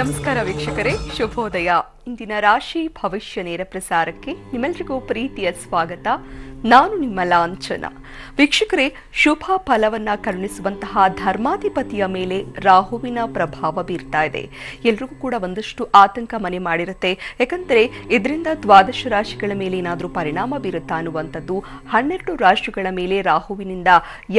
ನಮಸ್ಕಾರ ವೀಕ್ಷಕರೇ ಶುಭೋದಯ ಇಂದಿನ ರಾಶಿ ಭವಿಷ್ಯ ನೇರ ಪ್ರಸಾರಕ್ಕೆ ನಿಮ್ಮೆಲ್ರಿಗೂ ಪ್ರೀತಿಯ ಸ್ವಾಗತ ನಾನು ನಿಮ್ಮ ಲಾಂಛನ ವೀಕ್ಷಕರೇ ಶುಭ ಫಲವನ್ನ ಕರುಣಿಸುವಂತಹ ಧರ್ಮಾಧಿಪತಿಯ ಮೇಲೆ ರಾಹುವಿನ ಪ್ರಭಾವ ಬೀರ್ತಾ ಇದೆ ಎಲ್ರಿಗೂ ಕೂಡ ಒಂದಷ್ಟು ಆತಂಕ ಮನೆ ಮಾಡಿರುತ್ತೆ ಯಾಕಂದರೆ ಇದರಿಂದ ದ್ವಾದಶ ರಾಶಿಗಳ ಮೇಲೆ ಏನಾದರೂ ಪರಿಣಾಮ ಬೀರುತ್ತಾ ಅನ್ನುವಂಥದ್ದು ಹನ್ನೆರಡು ರಾಶಿಗಳ ಮೇಲೆ ರಾಹುವಿನಿಂದ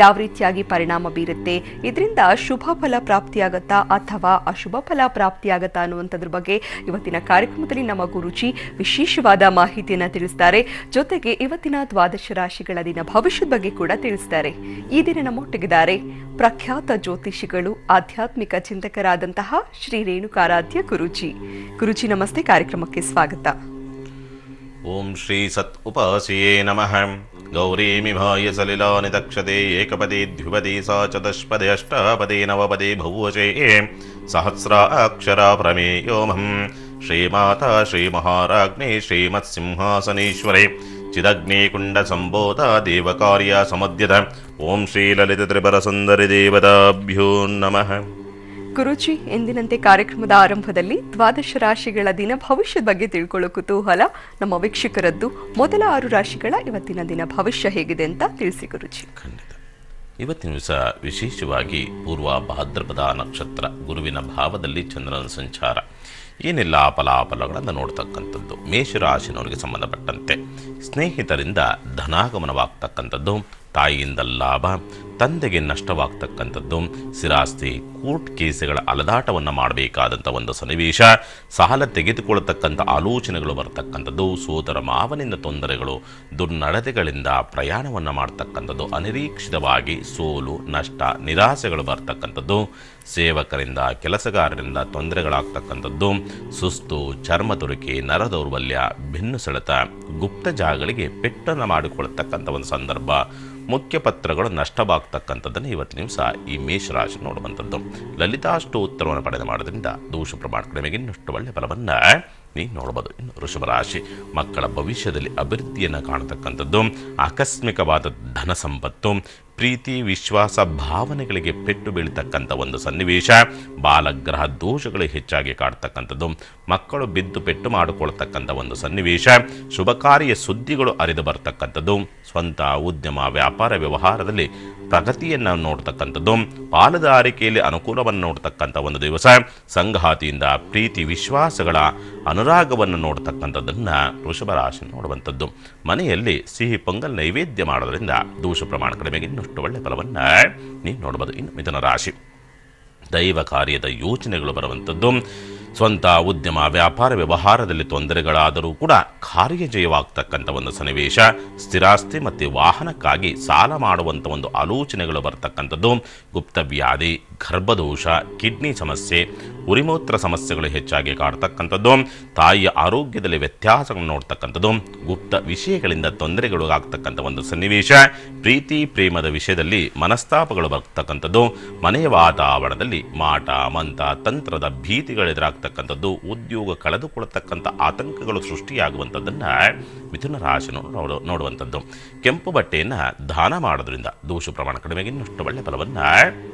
ಯಾವ ರೀತಿಯಾಗಿ ಪರಿಣಾಮ ಬೀರುತ್ತೆ ಇದರಿಂದ ಶುಭ ಫಲ ಪ್ರಾಪ್ತಿಯಾಗತ್ತಾ ಅಥವಾ ಅಶುಭ ಫಲ ಪ್ರಾಪ್ತಿಯಾಗತ್ತಾ ಅನ್ನುವಂಥದ್ರ ಬಗ್ಗೆ ಇವತ್ತಿನ ಕಾರ್ಯಕ್ರಮದಲ್ಲಿ ನಮ್ಮ ಗುರುಜಿ ವಿಶೇಷವಾದ ಮಾಹಿತಿಯನ್ನು ತಿಳಿಸ್ತಾರೆ ಜೊತೆಗೆ ಇವತ್ತಿನ ದ್ವಾದಶ ರಾಶಿಗಳ ದಿನ ಭವಿಷ್ಯದ ಬಗ್ಗೆ ಕೂಡ ತಿಳಿಸಿದ್ದಾರೆ ಈ ದಿನ ನಮ್ಮೊಟ್ಟಿಗಿದ್ದಾರೆ ಪ್ರಖ್ಯಾತ ಜ್ಯೋತಿಷಿಗಳು ಆಧ್ಯಾತ್ಮಿಕ ಚಿಂತಕರಾದಂತಹ ಶ್ರೀ ರೇಣುಕಾರಾಧ್ಯ ಗುರುಜಿ ಗುರುಜಿ ನಮಸ್ತೆ ಕಾರ್ಯಕ್ರಮಕ್ಕೆ ಸ್ವಾಗತ ಓಂ ಶ್ರೀ ಸತ್ ಉಪಾಸಿಯೇ ನಮಃ ಗೌರೀಮಿಭಾಯ ಸಲಿಲಾನಿತಕ್ಷತೆ ಏಕಪದೇ ದ್ವಿಪದಿ ಸಾ ಚತುಷ್ಪದೆ ಅಷ್ಟಾಪದೇ ನವಪದೇ ಭೌವಶೇ ಸಹಸ್ರ ಅಕ್ಷರ ಪ್ರಮೇಯೋಮಂ ಶ್ರೀಮಾತಾ ಶ್ರೀಮತ್ ಸಿಂಹಾಸನೇಶ್ವರೇ ಚಿದಗ್ನಿಕುಂಡ ಸಂಬೋಧ ದೇವಕಾರ್ಯ ಸಮದ್ಯತ ಓಂ ಶ್ರೀ ಲಲಿತ ತ್ರಿಪರ ಸುಂದರಿ ದೇವತಾಭ್ಯೋ ನಮಃ ಕುರುಚಿ ಎಂದಿನಂತೆ ಕಾರ್ಯಕ್ರಮದ ಆರಂಭದಲ್ಲಿ ದ್ವಾದಶ ರಾಶಿಗಳ ದಿನ ಭವಿಷ್ಯದ ಬಗ್ಗೆ ತಿಳ್ಕೊಳ್ಳೋ ಕುತೂಹಲ ನಮ್ಮ ವೀಕ್ಷಕರದ್ದು ಮೊದಲ ಆರು ರಾಶಿಗಳ ಇವತ್ತಿನ ದಿನ ಭವಿಷ್ಯ ಹೇಗಿದೆ ಅಂತ ತಿಳಿಸಿ ಗುರುಜಿ ಖಂಡಿತ ಇವತ್ತಿನ ದಿವಸ ವಿಶೇಷವಾಗಿ ಪೂರ್ವ ಭಾದ್ರಪದ ನಕ್ಷತ್ರ ಗುರುವಿನ ಭಾವದಲ್ಲಿ ಚಂದ್ರನ ಸಂಚಾರ ಏನೆಲ್ಲ ಫಲಾಫಲಗಳನ್ನು ನೋಡ್ತಕ್ಕಂಥದ್ದು ಮೇಷರಾಶಿನವರಿಗೆ ಸಂಬಂಧಪಟ್ಟಂತೆ ಸ್ನೇಹಿತರಿಂದ ಧನಾಗಮನವಾಗ್ತಕ್ಕಂಥದ್ದು ತಾಯಿಯಿಂದ ಲಾಭ ತಂದೆಗೆ ನಷ್ಟವಾಗ್ತಕ್ಕಂಥದ್ದು ಸ್ಥಿರಾಸ್ತಿ ಕೋರ್ಟ್ ಕೇಸುಗಳ ಅಲದಾಟವನ್ನು ಮಾಡಬೇಕಾದಂಥ ಒಂದು ಸನ್ನಿವೇಶ ಸಾಲ ತೆಗೆದುಕೊಳ್ಳತಕ್ಕಂಥ ಆಲೋಚನೆಗಳು ಬರ್ತಕ್ಕಂಥದ್ದು ಸೋದರ ಮಾವನಿಂದ ತೊಂದರೆಗಳು ದುರ್ನಡತೆಗಳಿಂದ ಪ್ರಯಾಣವನ್ನು ಮಾಡ್ತಕ್ಕಂಥದ್ದು ಅನಿರೀಕ್ಷಿತವಾಗಿ ಸೋಲು ನಷ್ಟ ನಿರಾಸೆಗಳು ಬರ್ತಕ್ಕಂಥದ್ದು ಸೇವಕರಿಂದ ಕೆಲಸಗಾರರಿಂದ ತೊಂದರೆಗಳಾಗ್ತಕ್ಕಂಥದ್ದು ಸುಸ್ತು ಚರ್ಮ ತುರುಕಿ ನರ ದೌರ್ಬಲ್ಯ ಭಿನ್ನು ಸೆಳೆತ ಗುಪ್ತ ಜಾಗಗಳಿಗೆ ಪೆಟ್ಟನ್ನು ಮಾಡಿಕೊಳ್ಳತಕ್ಕಂಥ ಒಂದು ಸಂದರ್ಭ ಮುಖ್ಯ ಪತ್ರಗಳು ನಷ್ಟವಾಗ್ತದೆ ಆಗ್ತಕ್ಕಂಥದ್ದನ್ನು ಇವತ್ತು ನಿಮಿಷ ಈ ಮೇಷರಾಶಿ ನೋಡುವಂಥದ್ದು ಲಲಿತಾಷ್ಟೋತ್ತರವನ್ನು ಪಡೆದು ಮಾಡೋದ್ರಿಂದ ದೋಷ ಪ್ರಮಾಣ ಕಡಿಮೆಗೆ ಇನ್ನಷ್ಟು ಒಳ್ಳೆಯ ಫಲವನ್ನು ನೀವು ನೋಡಬಹುದು ಇನ್ನು ರಾಶಿ ಮಕ್ಕಳ ಭವಿಷ್ಯದಲ್ಲಿ ಅಭಿವೃದ್ಧಿಯನ್ನು ಕಾಣತಕ್ಕಂಥದ್ದು ಆಕಸ್ಮಿಕವಾದ ಧನ ಸಂಪತ್ತು ಪ್ರೀತಿ ವಿಶ್ವಾಸ ಭಾವನೆಗಳಿಗೆ ಪೆಟ್ಟು ಬೀಳ್ತಕ್ಕಂಥ ಒಂದು ಸನ್ನಿವೇಶ ಬಾಲಗ್ರಹ ದೋಷಗಳು ಹೆಚ್ಚಾಗಿ ಕಾಡ್ತಕ್ಕಂಥದ್ದು ಮಕ್ಕಳು ಬಿದ್ದು ಪೆಟ್ಟು ಮಾಡಿಕೊಳ್ತಕ್ಕಂಥ ಒಂದು ಸನ್ನಿವೇಶ ಶುಭಕಾರ್ಯ ಸುದ್ದಿಗಳು ಅರಿದು ಬರ್ತಕ್ಕಂಥದ್ದು ಸ್ವಂತ ಉದ್ಯಮ ವ್ಯಾಪಾರ ವ್ಯವಹಾರದಲ್ಲಿ ಪ್ರಗತಿಯನ್ನು ನೋಡ್ತಕ್ಕಂಥದ್ದು ಪಾಲುದಾರಿಕೆಯಲ್ಲಿ ಅನುಕೂಲವನ್ನು ನೋಡ್ತಕ್ಕಂಥ ಒಂದು ದಿವಸ ಸಂಘಾತಿಯಿಂದ ಪ್ರೀತಿ ವಿಶ್ವಾಸಗಳ ಅನುರಾಗವನ್ನು ನೋಡ್ತಕ್ಕಂಥದ್ದನ್ನು ವೃಷಭ ರಾಶಿ ನೋಡುವಂಥದ್ದು ಮನೆಯಲ್ಲಿ ಸಿಹಿ ಪೊಂಗಲ್ ನೈವೇದ್ಯ ಮಾಡೋದರಿಂದ ದೋಷ ಪ್ರಮಾಣ ಕಡಿಮೆಗೆ ಇನ್ನು ಸಾಕಷ್ಟು ಒಳ್ಳೆ ಫಲವನ್ನ ನೀವು ನೋಡಬಹುದು ಇನ್ನು ಮಿಥುನ ರಾಶಿ ದೈವ ಕಾರ್ಯದ ಯೋಚನೆಗಳು ಬರುವಂಥದ್ದು ಸ್ವಂತ ಉದ್ಯಮ ವ್ಯಾಪಾರ ವ್ಯವಹಾರದಲ್ಲಿ ತೊಂದರೆಗಳಾದರೂ ಕೂಡ ಕಾರ್ಯಜಯವಾಗ್ತಕ್ಕಂಥ ಒಂದು ಸನ್ನಿವೇಶ ಸ್ಥಿರಾಸ್ತಿ ಮತ್ತು ವಾಹನಕ್ಕಾಗಿ ಸಾಲ ಮಾಡುವಂಥ ಒಂದು ಆಲೋಚನೆಗಳು ಬರ್ತಕ್ಕಂಥದ್ದು ಗುಪ್ತವ್ಯಾಧಿ ಗರ್ಭದೋಷ ಕಿಡ್ನಿ ಸಮಸ್ಯೆ ಉರಿಮೂತ್ರ ಸಮಸ್ಯೆಗಳು ಹೆಚ್ಚಾಗಿ ಕಾಡ್ತಕ್ಕಂಥದ್ದು ತಾಯಿಯ ಆರೋಗ್ಯದಲ್ಲಿ ವ್ಯತ್ಯಾಸಗಳನ್ನು ನೋಡ್ತಕ್ಕಂಥದ್ದು ಗುಪ್ತ ವಿಷಯಗಳಿಂದ ತೊಂದರೆಗಳು ಆಗ್ತಕ್ಕಂಥ ಒಂದು ಸನ್ನಿವೇಶ ಪ್ರೀತಿ ಪ್ರೇಮದ ವಿಷಯದಲ್ಲಿ ಮನಸ್ತಾಪಗಳು ಬರ್ತಕ್ಕಂಥದ್ದು ಮನೆಯ ವಾತಾವರಣದಲ್ಲಿ ಮಾಟ ಮಂತ ತಂತ್ರದ ಭೀತಿಗಳು ಎದುರಾಗ್ತಕ್ಕಂಥದ್ದು ಉದ್ಯೋಗ ಕಳೆದುಕೊಳ್ಳತಕ್ಕಂಥ ಆತಂಕಗಳು ಸೃಷ್ಟಿಯಾಗುವಂಥದ್ದನ್ನು ಮಿಥುನ ರಾಶಿ ನೋಡು ನೋಡುವಂಥದ್ದು ಕೆಂಪು ಬಟ್ಟೆಯನ್ನು ದಾನ ಮಾಡೋದ್ರಿಂದ ದೋಷ ಪ್ರಮಾಣ ಕಡಿಮೆಗೆ ಇನ್ನಷ್ಟು ಒಳ್ಳೆಯ ಫಲವನ್ನು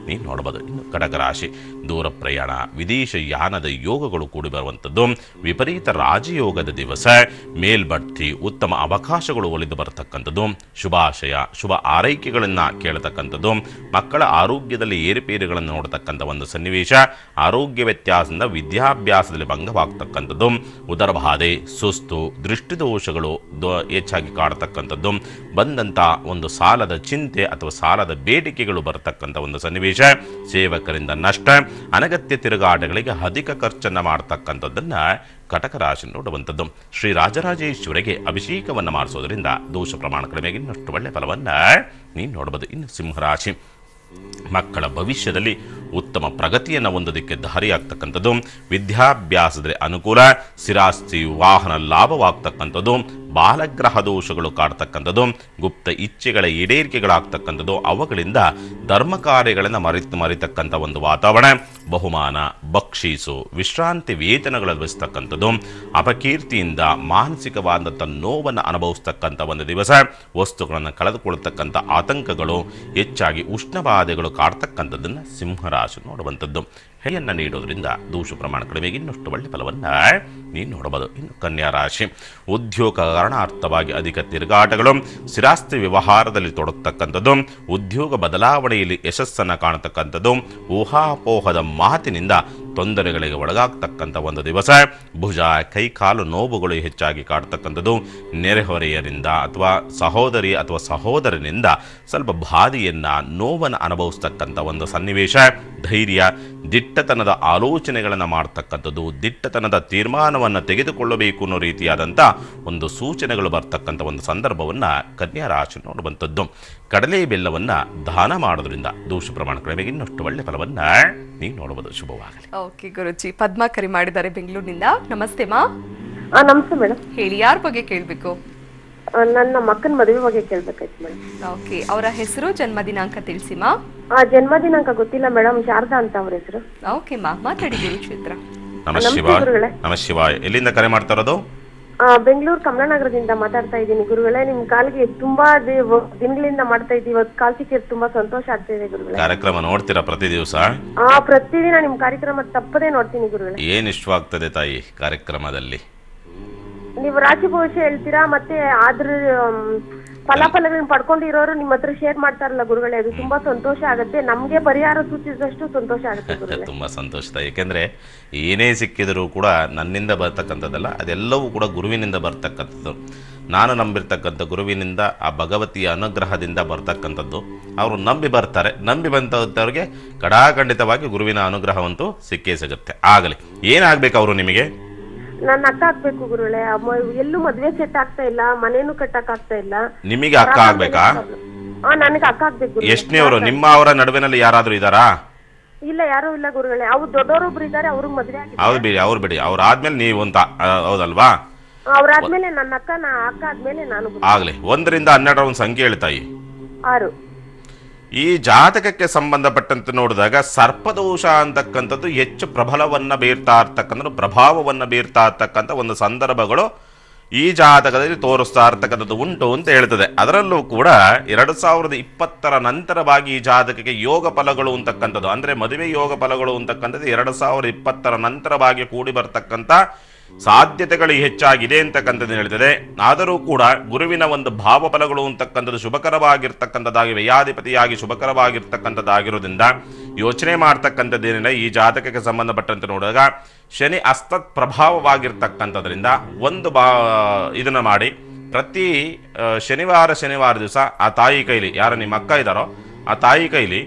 ನೀನು ನೋಡಬಹುದು ರಾಶಿ ದೂರ ಪ್ರಯಾಣ ವಿದೇಶ ಯಾನದ ಯೋಗಗಳು ಕೂಡಿ ಬರುವಂಥದ್ದು ವಿಪರೀತ ರಾಜಯೋಗದ ದಿವಸ ಮೇಲ್ಬಡ್ತಿ ಉತ್ತಮ ಅವಕಾಶಗಳು ಒಲಿದು ಬರತಕ್ಕಂಥದ್ದು ಶುಭಾಶಯ ಶುಭ ಆರೈಕೆಗಳನ್ನು ಕೇಳತಕ್ಕಂಥದ್ದು ಮಕ್ಕಳ ಆರೋಗ್ಯದಲ್ಲಿ ಏರುಪೇರುಗಳನ್ನು ನೋಡತಕ್ಕಂಥ ಒಂದು ಸನ್ನಿವೇಶ ಆರೋಗ್ಯ ವ್ಯತ್ಯಾಸದಿಂದ ವಿದ್ಯಾಭ್ಯಾಸದಲ್ಲಿ ಭಂಗವಾಗ್ತಕ್ಕಂಥದ್ದು ಉದರಬಾಧೆ ಸುಸ್ತು ದೃಷ್ಟಿದೋಷಗಳು ಹೆಚ್ಚಾಗಿ ಕಾಡತಕ್ಕಂಥದ್ದು ಬಂದಂಥ ಒಂದು ಸಾಲದ ಚಿಂತೆ ಅಥವಾ ಸಾಲದ ಬೇಡಿಕೆಗಳು ಬರತಕ್ಕಂಥ ಒಂದು ಸನ್ನಿವೇಶ ಸೇವಕರಿಂದ ನಷ್ಟ ಅನಗತ್ಯ ತಿರುಗಾಟಗಳಿಗೆ ಅಧಿಕ ಖರ್ಚನ್ನು ಮಾಡತಕ್ಕಂಥದ್ದನ್ನ ಕಟಕ ರಾಶಿ ನೋಡುವಂಥದ್ದು ಶ್ರೀ ರಾಜರಾಜೇಶ್ವರಿಗೆ ಅಭಿಷೇಕವನ್ನು ಮಾಡಿಸೋದರಿಂದ ದೋಷ ಪ್ರಮಾಣ ಕಡಿಮೆಗೆ ಇನ್ನಷ್ಟು ಒಳ್ಳೆಯ ಫಲವನ್ನ ನೀನು ನೋಡಬಹುದು ಇನ್ನು ಸಿಂಹರಾಶಿ ಮಕ್ಕಳ ಭವಿಷ್ಯದಲ್ಲಿ ಉತ್ತಮ ಪ್ರಗತಿಯನ್ನು ಹೊಂದೋದಕ್ಕೆ ದಾರಿಯಾಗ್ತಕ್ಕಂಥದ್ದು ವಿದ್ಯಾಭ್ಯಾಸದಲ್ಲಿ ಅನುಕೂಲ ಸ್ಥಿರಾಸ್ತಿ ವಾಹನ ಲಾಭವಾಗ್ತಕ್ಕಂಥದ್ದು ಬಾಲಗ್ರಹ ದೋಷಗಳು ಕಾಡ್ತಕ್ಕಂಥದ್ದು ಗುಪ್ತ ಇಚ್ಛೆಗಳ ಈಡೇರಿಕೆಗಳಾಗ್ತಕ್ಕಂಥದ್ದು ಅವುಗಳಿಂದ ಧರ್ಮ ಕಾರ್ಯಗಳನ್ನು ಮರೆತು ಮರಿತಕ್ಕಂಥ ಒಂದು ವಾತಾವರಣ ಬಹುಮಾನ ಬಕ್ಷೀಸು ವಿಶ್ರಾಂತಿ ವೇತನಗಳು ಅಪಕೀರ್ತಿಯಿಂದ ಮಾನಸಿಕವಾದಂಥ ನೋವನ್ನು ಅನುಭವಿಸ್ತಕ್ಕಂಥ ಒಂದು ದಿವಸ ವಸ್ತುಗಳನ್ನು ಕಳೆದುಕೊಳ್ತಕ್ಕಂಥ ಆತಂಕಗಳು ಹೆಚ್ಚಾಗಿ ಉಷ್ಣಬಾಧೆಗಳು ಕಾಡ್ತಕ್ಕಂಥದ್ದನ್ನು ಸಿಂಹರಾಶಿ ನೋಡುವಂಥದ್ದು ಕೈಯನ್ನು ನೀಡೋದ್ರಿಂದ ದೋಷ ಪ್ರಮಾಣ ಕಡಿಮೆ ಇನ್ನಷ್ಟು ಒಳ್ಳೆ ಫಲವನ್ನು ನೀನು ನೋಡಬಹುದು ಇನ್ನು ಕನ್ಯಾ ರಾಶಿ ಉದ್ಯೋಗ ಕಾರಣಾರ್ಥವಾಗಿ ಅಧಿಕ ತಿರುಗಾಟಗಳು ಸ್ಥಿರಾಸ್ತಿ ವ್ಯವಹಾರದಲ್ಲಿ ತೊಡಗತಕ್ಕಂಥದ್ದು ಉದ್ಯೋಗ ಬದಲಾವಣೆಯಲ್ಲಿ ಯಶಸ್ಸನ್ನು ಕಾಣತಕ್ಕಂಥದ್ದು ಊಹಾಪೋಹದ ಮಾತಿನಿಂದ ತೊಂದರೆಗಳಿಗೆ ಒಳಗಾಗ್ತಕ್ಕಂಥ ಒಂದು ದಿವಸ ಭುಜ ಕೈಕಾಲು ನೋವುಗಳು ಹೆಚ್ಚಾಗಿ ಕಾಡ್ತಕ್ಕಂಥದ್ದು ನೆರೆಹೊರೆಯರಿಂದ ಅಥವಾ ಸಹೋದರಿ ಅಥವಾ ಸಹೋದರನಿಂದ ಸ್ವಲ್ಪ ಬಾಧೆಯನ್ನು ನೋವನ್ನು ಅನುಭವಿಸ್ತಕ್ಕಂಥ ಒಂದು ಸನ್ನಿವೇಶ ಧೈರ್ಯ ದಿಟ್ಟತನದ ಆಲೋಚನೆಗಳನ್ನು ಮಾಡ್ತಕ್ಕಂಥದ್ದು ದಿಟ್ಟತನದ ತೀರ್ಮಾನವನ್ನು ತೆಗೆದುಕೊಳ್ಳಬೇಕು ಅನ್ನೋ ರೀತಿಯಾದಂಥ ಒಂದು ಸೂಚನೆಗಳು ಬರ್ತಕ್ಕಂಥ ಒಂದು ಸಂದರ್ಭವನ್ನು ಕನ್ಯಾ ರಾಶಿ ನೋಡುವಂಥದ್ದು ಕಡಲೆ ಬೆಲ್ಲವನ್ನು ದಾನ ಮಾಡೋದ್ರಿಂದ ದೋಷ ಪ್ರಮಾಣ ಕಡಿಮೆಗೆ ಇನ್ನಷ್ಟು ಒಳ್ಳೆ ಫಲವನ್ನು ನೀವು ನೋಡಬಹುದು ಶುಭವಾಗಲಿ ಓಕೆ ಗುರುಜಿ ಪದ್ಮಾ ಕರೆ ಮಾಡಿದ್ದಾರೆ ಬೆಂಗಳೂರಿನಿಂದ ನಮಸ್ತೆ ಮಾ ನಮಸ್ತೆ ಮೇಡಮ್ ಹೇಳಿ ಯಾರ ಬಗ್ಗೆ ಕೇಳಬೇಕು ನನ್ನ ಮಕ್ಕನ ಮದುವೆ ಬಗ್ಗೆ ಕೇಳ್ಬೇಕಾಯ್ತು ಮೇಡಮ್ ಓಕೆ ಅವರ ಹೆಸರು ಜನ್ಮ ದಿನಾಂಕ ತಿಳಿಸಿ ಮಾ ಜನ್ಮ ದಿನಾಂಕ ಗೊತ್ತಿಲ್ಲ ಮೇಡಮ್ ಶಾರದಾ ಅಂತ ಅವ್ರ ಹೆಸರು ಓಕೆ ಮಾ ಮಾತಾಡಿ ಗುರುಕ್ಷೇತ್ರ ನಮಸ್ತೆ ನಮಸ್ತೆ ಎಲ್ಲಿಂದ ಕರೆ ಮಾಡ್ತಾ ಬೆಂಗಳೂರು ಕಮಲನಗರದಿಂದ ಮಾತಾಡ್ತಾ ಇದ್ದೀನಿ ಗುರುಗಳೇ ನಿಮ್ ಕಾಲಿಗೆ ತುಂಬಾ ದಿನಗಳಿಂದ ಮಾಡ್ತಾ ಇದ್ದೀವಿ ಕಾಲ್ ಸಿಕ್ಕಿದ್ ತುಂಬಾ ಸಂತೋಷ ಇದೆ ಗುರುಗಳೇ ಕಾರ್ಯಕ್ರಮ ನೋಡ್ತೀರಾ ಪ್ರತಿ ದಿವಸ ಆ ಪ್ರತಿದಿನ ನಿಮ್ ಕಾರ್ಯಕ್ರಮ ತಪ್ಪದೇ ನೋಡ್ತೀನಿ ಗುರುಗಳೇ ಏನ್ ಇಷ್ಟವಾಗ್ತದೆ ತಾಯಿ ಕಾರ್ಯಕ್ರಮದಲ್ಲಿ ನೀವು ರಾಜಭವಿಷ್ಯ ಹೇಳ್ತೀರಾ ಮತ್ತೆ ಆದ್ರ ಫಲಾಫಲಗಳನ್ನ ಪಡ್ಕೊಂಡಿರೋರು ನಿಮ್ಮ ಹತ್ರ ಶೇರ್ ಮಾಡ್ತಾರಲ್ಲ ಗುರುಗಳೇ ಅದು ತುಂಬಾ ಸಂತೋಷ ಆಗುತ್ತೆ ನಮ್ಗೆ ಪರಿಹಾರ ಸೂಚಿಸಿದಷ್ಟು ಸಂತೋಷ ಆಗುತ್ತೆ ತುಂಬಾ ಸಂತೋಷ ಯಾಕೆಂದ್ರೆ ಏನೇ ಸಿಕ್ಕಿದರೂ ಕೂಡ ನನ್ನಿಂದ ಬರ್ತಕ್ಕಂಥದ್ದಲ್ಲ ಅದೆಲ್ಲವೂ ಕೂಡ ಗುರುವಿನಿಂದ ಬರ್ತಕ್ಕಂಥದ್ದು ನಾನು ನಂಬಿರ್ತಕ್ಕಂಥ ಗುರುವಿನಿಂದ ಆ ಭಗವತಿಯ ಅನುಗ್ರಹದಿಂದ ಬರ್ತಕ್ಕಂಥದ್ದು ಅವರು ನಂಬಿ ಬರ್ತಾರೆ ನಂಬಿ ಬಂತವ್ರಿಗೆ ಕಡಾಖಂಡಿತವಾಗಿ ಗುರುವಿನ ಅನುಗ್ರಹವಂತೂ ಸಿಕ್ಕೇ ಸಿಗುತ್ತೆ ಆಗಲಿ ಏನಾಗಬೇಕು ಅವರು ನಿಮಗೆ ನನ್ನ ಅಕ್ಕ ಆಗ್ಬೇಕು ಗುರುಳೆ ಎಲ್ಲೂ ಮದ್ವೆ ಸೆಟ್ ಆಗ್ತಾ ಇಲ್ಲ ಮನೇನು ಕಟ್ಟಕ್ ಆಗ್ತಾ ಇಲ್ಲ ನಿಮಗೆ ಅಕ್ಕ ಆಗ್ಬೇಕಾ ಹಾ ನನಗೆ ಅಕ್ಕ ಆಗ್ಬೇಕು ಅವರು ನಿಮ್ಮ ಅವರ ನಡುವೆನಲ್ಲಿ ಯಾರಾದ್ರೂ ಇದಾರಾ ಇಲ್ಲ ಯಾರು ಇಲ್ಲ ಗುರುಗಳೇ ಅವ್ರು ದೊಡ್ಡವರೊಬ್ರು ಇದ್ದಾರೆ ಅವ್ರಿಗೆ ಮದ್ವೆ ಆಗಿದೆ ಬಿಡಿ ಅವ್ರು ಬಿಡಿ ಅವ್ರ ಆದ್ಮೇಲೆ ನೀವು ಅಂತ ಹೌದಲ್ವಾ ಅವ್ರಾದ್ಮೇಲೆ ನನ್ನ ಅಕ್ಕ ನಾ ಅಕ್ಕ ಆದ್ಮೇಲೆ ನಾನು ಆಗ್ಲಿ ಒಂದರಿಂದ ಹನ್ನೆರಡರ ಒಂದು ಸಂಖ್ಯೆ ಹೇಳ್ತಾಯಿ ಆರು ಈ ಜಾತಕಕ್ಕೆ ಸಂಬಂಧಪಟ್ಟಂತೆ ನೋಡಿದಾಗ ಸರ್ಪದೋಷ ಅಂತಕ್ಕಂಥದ್ದು ಹೆಚ್ಚು ಪ್ರಬಲವನ್ನು ಬೀರ್ತಾ ಇರ್ತಕ್ಕಂಥ ಪ್ರಭಾವವನ್ನು ಬೀರ್ತಾ ಇರ್ತಕ್ಕಂಥ ಒಂದು ಸಂದರ್ಭಗಳು ಈ ಜಾತಕದಲ್ಲಿ ತೋರಿಸ್ತಾ ಇರ್ತಕ್ಕಂಥದ್ದು ಉಂಟು ಅಂತ ಹೇಳ್ತದೆ ಅದರಲ್ಲೂ ಕೂಡ ಎರಡು ಸಾವಿರದ ಇಪ್ಪತ್ತರ ನಂತರವಾಗಿ ಈ ಜಾತಕಕ್ಕೆ ಯೋಗ ಫಲಗಳು ಅಂತಕ್ಕಂಥದ್ದು ಅಂದರೆ ಮದುವೆ ಯೋಗ ಫಲಗಳು ಅಂತಕ್ಕಂಥದ್ದು ಎರಡು ಸಾವಿರದ ಇಪ್ಪತ್ತರ ನಂತರವಾಗಿ ಕೂಡಿ ಬರ್ತಕ್ಕಂಥ ಸಾಧ್ಯತೆಗಳು ಹೆಚ್ಚಾಗಿದೆ ಅಂತಕ್ಕಂಥದ್ದು ಹೇಳ್ತದೆ ಆದರೂ ಕೂಡ ಗುರುವಿನ ಒಂದು ಭಾವಫಲಗಳು ಅಂತಕ್ಕಂಥದ್ದು ಶುಭಕರವಾಗಿರ್ತಕ್ಕಂಥದ್ದಾಗಿ ವ್ಯಯಾಧಿಪತಿಯಾಗಿ ಶುಭಕರವಾಗಿರ್ತಕ್ಕಂಥದ್ದಾಗಿರೋದ್ರಿಂದ ಯೋಚನೆ ಮಾಡ್ತಕ್ಕಂಥದ್ದೇನಿಲ್ಲ ಈ ಜಾತಕಕ್ಕೆ ಸಂಬಂಧಪಟ್ಟಂತೆ ನೋಡಿದಾಗ ಶನಿ ಅಸ್ತತ್ ಪ್ರಭಾವವಾಗಿರ್ತಕ್ಕಂಥದ್ರಿಂದ ಒಂದು ಬಾ ಇದನ್ನು ಮಾಡಿ ಪ್ರತಿ ಶನಿವಾರ ಶನಿವಾರ ದಿವಸ ಆ ತಾಯಿ ಕೈಲಿ ಯಾರು ನಿಮ್ಮ ಅಕ್ಕ ಇದ್ದಾರೋ ಆ ತಾಯಿ ಕೈಲಿ